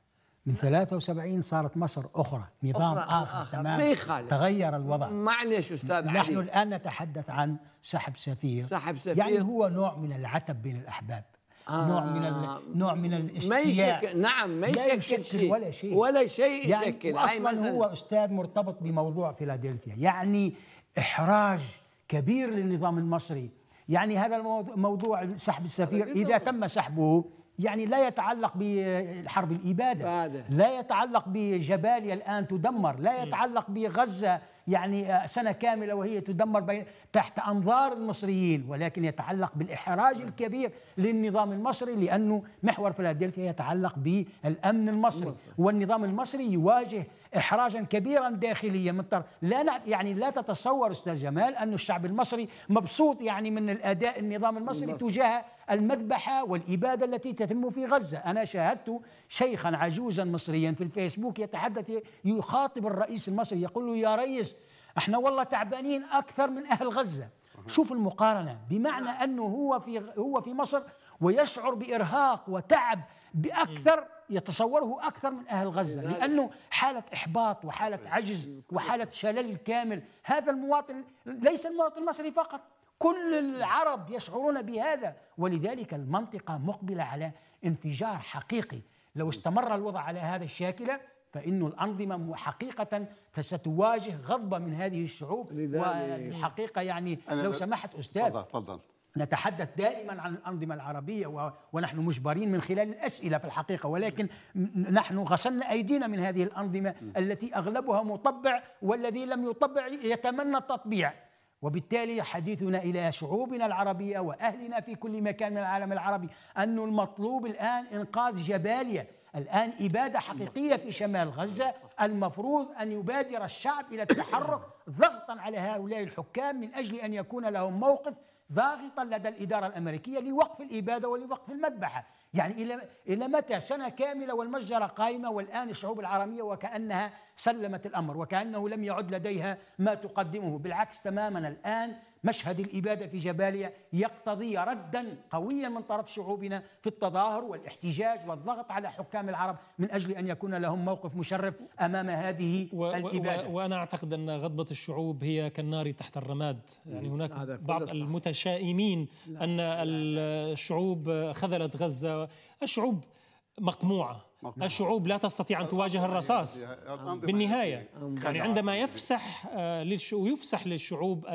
من 73 صارت مصر اخرى نظام أخرى آخر, تمام ما يخالف تغير الوضع معلش استاذ نحن علي نحن الان نتحدث عن سحب سفير سحب سفير يعني هو نوع من العتب بين الاحباب آه نوع من نوع من الاستياء ما يشك... نعم ما يشكل, يشكل شيء ولا شيء ولا شيء يعني يشكل يعني اصلا هو استاذ مرتبط بموضوع فيلادلفيا يعني إحراج كبير للنظام المصري يعني هذا الموضوع سحب السفير إذا تم سحبه يعني لا يتعلق بحرب الإبادة لا يتعلق بجباليا الآن تدمر لا يتعلق بغزة يعني آه، سنة كاملة وهي تدمر بين تحت أنظار المصريين ولكن يتعلق بالإحراج الكبير للنظام المصري لأنه محور فلادلفيا يتعلق بالأمن المصري والنظام المصري يواجه إحراجا كبيرا داخليا من طرف لا يعني لا تتصور أستاذ جمال أن الشعب المصري مبسوط يعني من الأداء النظام المصري تجاه المذبحة والإبادة التي تتم في غزة أنا شاهدت شيخا عجوزا مصريا في الفيسبوك يتحدث يخاطب الرئيس المصري يقول له يا رئيس احنا والله تعبانين أكثر من أهل غزة شوف المقارنة بمعنى أنه هو في, هو في مصر ويشعر بإرهاق وتعب باكثر يتصوره اكثر من اهل غزه لانه حاله احباط وحاله عجز وحاله شلل كامل هذا المواطن ليس المواطن المصري فقط كل العرب يشعرون بهذا ولذلك المنطقه مقبله على انفجار حقيقي لو استمر الوضع على هذا الشاكله فإن الأنظمة حقيقة ستواجه غضبة من هذه الشعوب والحقيقة يعني لو سمحت أستاذ تفضل تفضل نتحدث دائما عن الأنظمة العربية ونحن مجبرين من خلال الأسئلة في الحقيقة ولكن نحن غسلنا أيدينا من هذه الأنظمة التي أغلبها مطبع والذي لم يطبع يتمنى التطبيع وبالتالي حديثنا إلى شعوبنا العربية وأهلنا في كل مكان من العالم العربي أن المطلوب الآن إنقاذ جباليا الآن إبادة حقيقية في شمال غزة المفروض أن يبادر الشعب إلى التحرك ضغطا على هؤلاء الحكام من أجل أن يكون لهم موقف ضاغطا لدى الإدارة الأمريكية لوقف الإبادة ولوقف المذبحة يعني إلى, إلى متى سنة كاملة والمجزره قائمة والآن الشعوب العربية وكأنها سلمت الأمر وكأنه لم يعد لديها ما تقدمه بالعكس تماما الآن مشهد الإبادة في جباليا يقتضي ردا قويا من طرف شعوبنا في التظاهر والاحتجاج والضغط على حكام العرب من أجل أن يكون لهم موقف مشرف أمام هذه و الإبادة و وأنا أعتقد أن غضبة الشعوب هي كالنار تحت الرماد يعني هناك بعض المتشائمين لا. أن لا. الشعوب خذلت غزة الشعوب مقموعة مقموعة. الشعوب لا تستطيع أن تواجه الرصاص بالنهاية يعني عندما يفسح آه، ويفسح للشعوب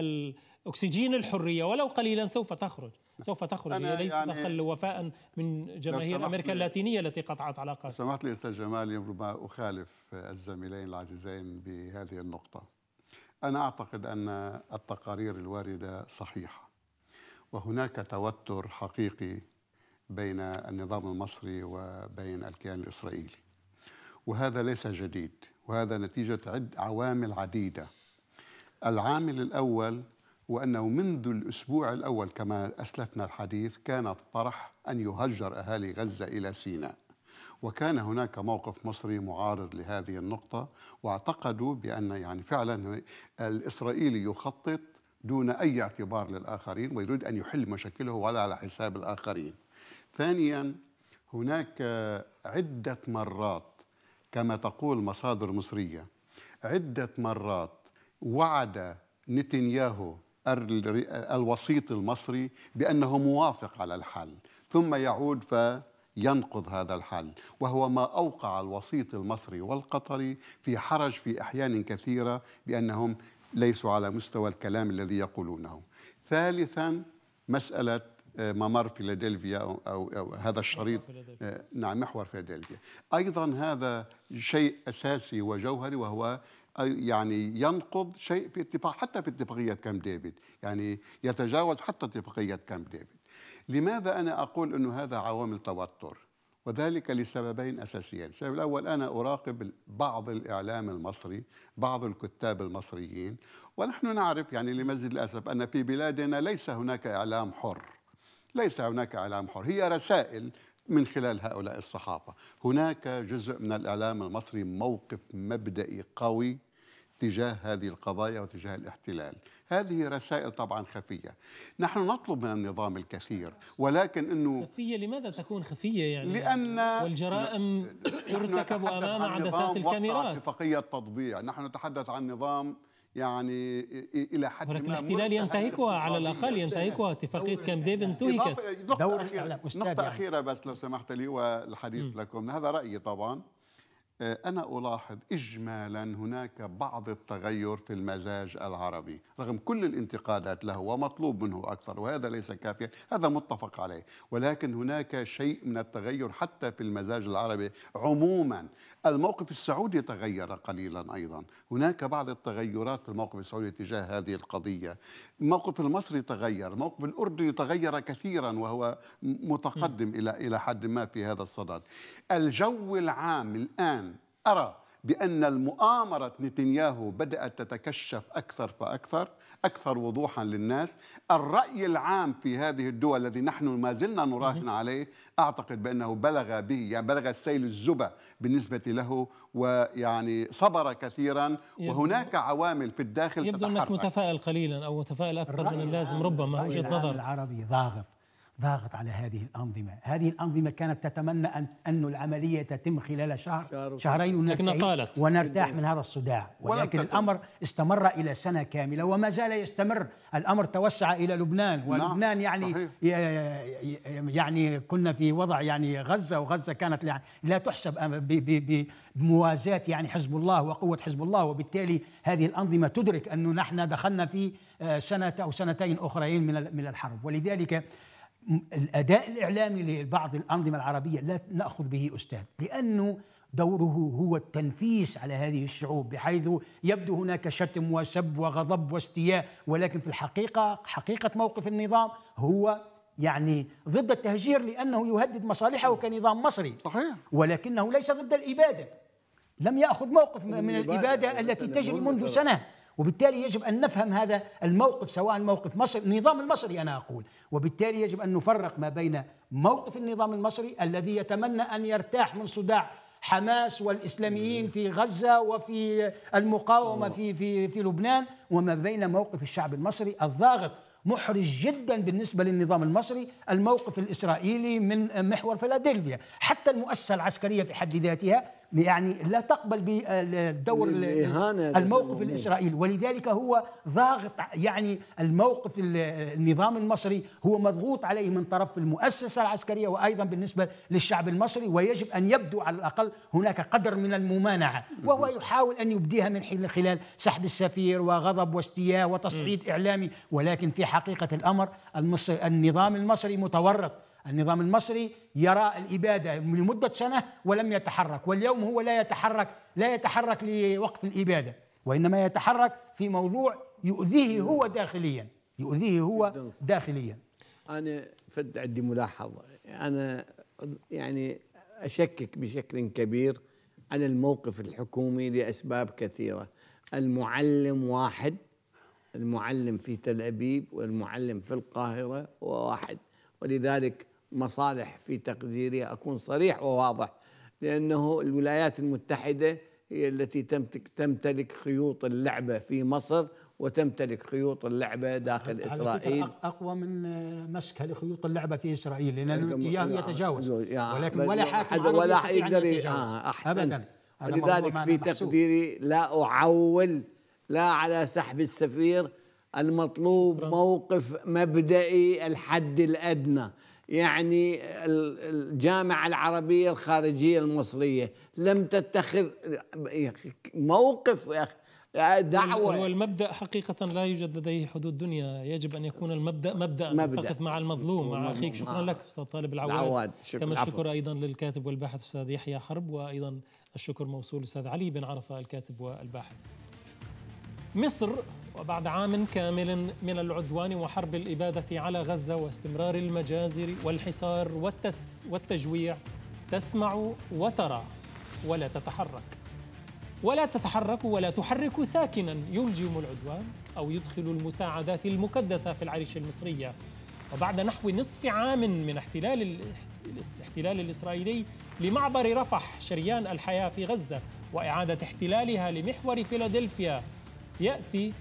أكسجين الحرية ولو قليلا سوف تخرج سوف تخرج هي ليست يعني أقل وفاء من جماهير أمريكا اللاتينية التي قطعت علاقات سمحت لي أستاذ جمال ربما أخالف الزميلين العزيزين بهذه النقطة أنا أعتقد أن التقارير الواردة صحيحة وهناك توتر حقيقي بين النظام المصري وبين الكيان الإسرائيلي وهذا ليس جديد وهذا نتيجة عد عوامل عديدة العامل الأول وأنه منذ الأسبوع الأول كما أسلفنا الحديث كان الطرح أن يهجر أهالي غزة إلى سيناء وكان هناك موقف مصري معارض لهذه النقطة واعتقدوا بأن يعني فعلا الإسرائيلي يخطط دون أي اعتبار للآخرين ويريد أن يحل مشاكله ولا على حساب الآخرين ثانيا هناك عدة مرات كما تقول مصادر مصرية عدة مرات وعد نتنياهو الوسيط المصري بأنه موافق على الحل ثم يعود فينقض هذا الحل وهو ما أوقع الوسيط المصري والقطري في حرج في أحيان كثيرة بأنهم ليسوا على مستوى الكلام الذي يقولونه ثالثا مسألة آه، ممر فيلادلفيا أو, أو, أو هذا الشريط آه، نعم محور فيلادلفيا أيضا هذا شيء أساسي وجوهري وهو يعني ينقض شيء في اتفاق حتى في اتفاقية كامب ديفيد يعني يتجاوز حتى اتفاقية كامب ديفيد لماذا أنا أقول أن هذا عوامل توتر وذلك لسببين أساسيين السبب الأول أنا أراقب بعض الإعلام المصري بعض الكتاب المصريين ونحن نعرف يعني لمزيد الأسف أن في بلادنا ليس هناك إعلام حر ليس هناك إعلام حر هي رسائل من خلال هؤلاء الصحافة هناك جزء من الإعلام المصري موقف مبدئي قوي تجاه هذه القضايا وتجاه الاحتلال هذه رسائل طبعا خفية نحن نطلب من النظام الكثير ولكن أنه خفية لماذا تكون خفية يعني لأن والجرائم ترتكب أمام عدسات الكاميرات اتفاقية التطبيع نحن نتحدث عن نظام يعني الى حد ولكن الاحتلال ينتهكها على الاقل ينتهكها اتفاقيه كام ديف انتهكت نقطه اخيره نقطه اخيره بس لو سمحت لي والحديث لكم هذا رايي طبعا آه، أنا ألاحظ إجمالا هناك بعض التغير في المزاج العربي رغم كل الانتقادات له ومطلوب منه أكثر وهذا ليس كافيا هذا متفق عليه ولكن هناك شيء من التغير حتى في المزاج العربي عموما الموقف السعودي تغير قليلا أيضا هناك بعض التغيرات في الموقف السعودي تجاه هذه القضية الموقف المصري تغير الموقف الأردني تغير كثيرا وهو متقدم إلى إلى حد ما في هذا الصدد الجو العام الآن أرى بأن المؤامرة نتنياهو بدأت تتكشف أكثر فأكثر أكثر وضوحا للناس الرأي العام في هذه الدول الذي نحن ما زلنا نراهن عليه أعتقد بأنه بلغ به يعني بلغ السيل الزبى بالنسبة له ويعني صبر كثيرا وهناك عوامل في الداخل يبدو أنك متفائل قليلا أو متفائل أكثر من اللازم ربما وجهة نظر العربي ضاغط ضاغط على هذه الأنظمة هذه الأنظمة كانت تتمنى أن أن العملية تتم خلال شهر, شهرين لكن ونرتاح من هذا الصداع ولكن الأمر استمر إلى سنة كاملة وما زال يستمر الأمر توسع إلى لبنان نعم، ولبنان يعني يعني كنا في وضع يعني غزة وغزة كانت يعني لا تحسب بموازاة يعني حزب الله وقوة حزب الله وبالتالي هذه الأنظمة تدرك أنه نحن دخلنا في آه، سنة أو سنتين أخرين من الحرب ولذلك الاداء الاعلامي لبعض الانظمه العربيه لا ناخذ به استاذ لانه دوره هو التنفيس على هذه الشعوب بحيث يبدو هناك شتم وسب وغضب واستياء ولكن في الحقيقه حقيقه موقف النظام هو يعني ضد التهجير لانه يهدد مصالحه كنظام مصري صحيح ولكنه ليس ضد الاباده لم ياخذ موقف من, الاباده التي تجري منذ سنه وبالتالي يجب أن نفهم هذا الموقف سواء موقف مصر النظام المصري أنا أقول وبالتالي يجب أن نفرق ما بين موقف النظام المصري الذي يتمنى أن يرتاح من صداع حماس والاسلاميين في غزه وفي المقاومه في في في لبنان وما بين موقف الشعب المصري الضاغط محرج جدا بالنسبة للنظام المصري الموقف الإسرائيلي من محور فيلادلفيا حتى المؤسسة العسكرية في حد ذاتها يعني لا تقبل بالدور الموقف الاسرائيلي ولذلك هو ضاغط يعني الموقف النظام المصري هو مضغوط عليه من طرف المؤسسه العسكريه وايضا بالنسبه للشعب المصري ويجب ان يبدو على الاقل هناك قدر من الممانعه وهو يحاول ان يبديها من خلال سحب السفير وغضب واستياء وتصعيد اعلامي ولكن في حقيقه الامر المصري النظام المصري متورط النظام المصري يرى الإبادة لمدة سنة ولم يتحرك واليوم هو لا يتحرك لا يتحرك لوقف الإبادة وإنما يتحرك في موضوع يؤذيه هو داخليا يؤذيه هو داخليا أنا فد عندي ملاحظة أنا يعني أشكك بشكل كبير على الموقف الحكومي لأسباب كثيرة المعلم واحد المعلم في تل أبيب والمعلم في القاهرة هو واحد ولذلك مصالح في تقديري أكون صريح وواضح لأنه الولايات المتحدة هي التي تمتلك خيوط اللعبة في مصر وتمتلك خيوط اللعبة داخل إسرائيل أقوى من آه، مسكها لخيوط اللعبة في إسرائيل لأن يعني الاتجاه يتجاوز ولكن ولا حاكم ولا يقدر احسن لذلك في تقديري لا أعول لا على سحب السفير المطلوب موقف مبدئي الحد الأدنى يعني الجامعة العربية الخارجية المصرية لم تتخذ موقف يا أخي دعوة حقيقة لا يوجد لديه حدود دنيا يجب أن يكون المبدأ مبدأ, مبدأ. مع المظلوم مع أخيك شكرا لك أستاذ طالب العواد العواد شكرا كما الشكر أيضا للكاتب والباحث أستاذ يحيى حرب وأيضا الشكر موصول للأستاذ علي بن عرفة الكاتب والباحث مصر وبعد عام كامل من العدوان وحرب الإبادة على غزة واستمرار المجازر والحصار والتس والتجويع تسمع وترى ولا تتحرك ولا تتحرك ولا تحرك ساكنا يلجم العدوان أو يدخل المساعدات المكدسة في العريش المصرية وبعد نحو نصف عام من احتلال الاحتلال الإسرائيلي لمعبر رفح شريان الحياة في غزة وإعادة احتلالها لمحور فيلادلفيا يأتي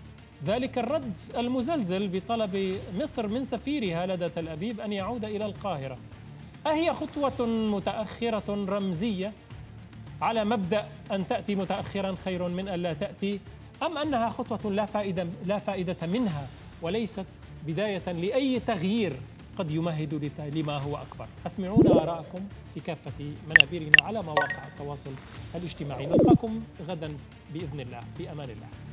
ذلك الرد المزلزل بطلب مصر من سفيرها لدى تل أبيب أن يعود إلى القاهرة أهي خطوة متأخرة رمزية على مبدأ أن تأتي متأخرا خير من أن لا تأتي أم أنها خطوة لا فائدة, لا فائدة منها وليست بداية لأي تغيير قد يمهد لما هو أكبر أسمعونا آراءكم في كافة منابرنا على مواقع التواصل الاجتماعي نلقاكم غدا بإذن الله في أمان الله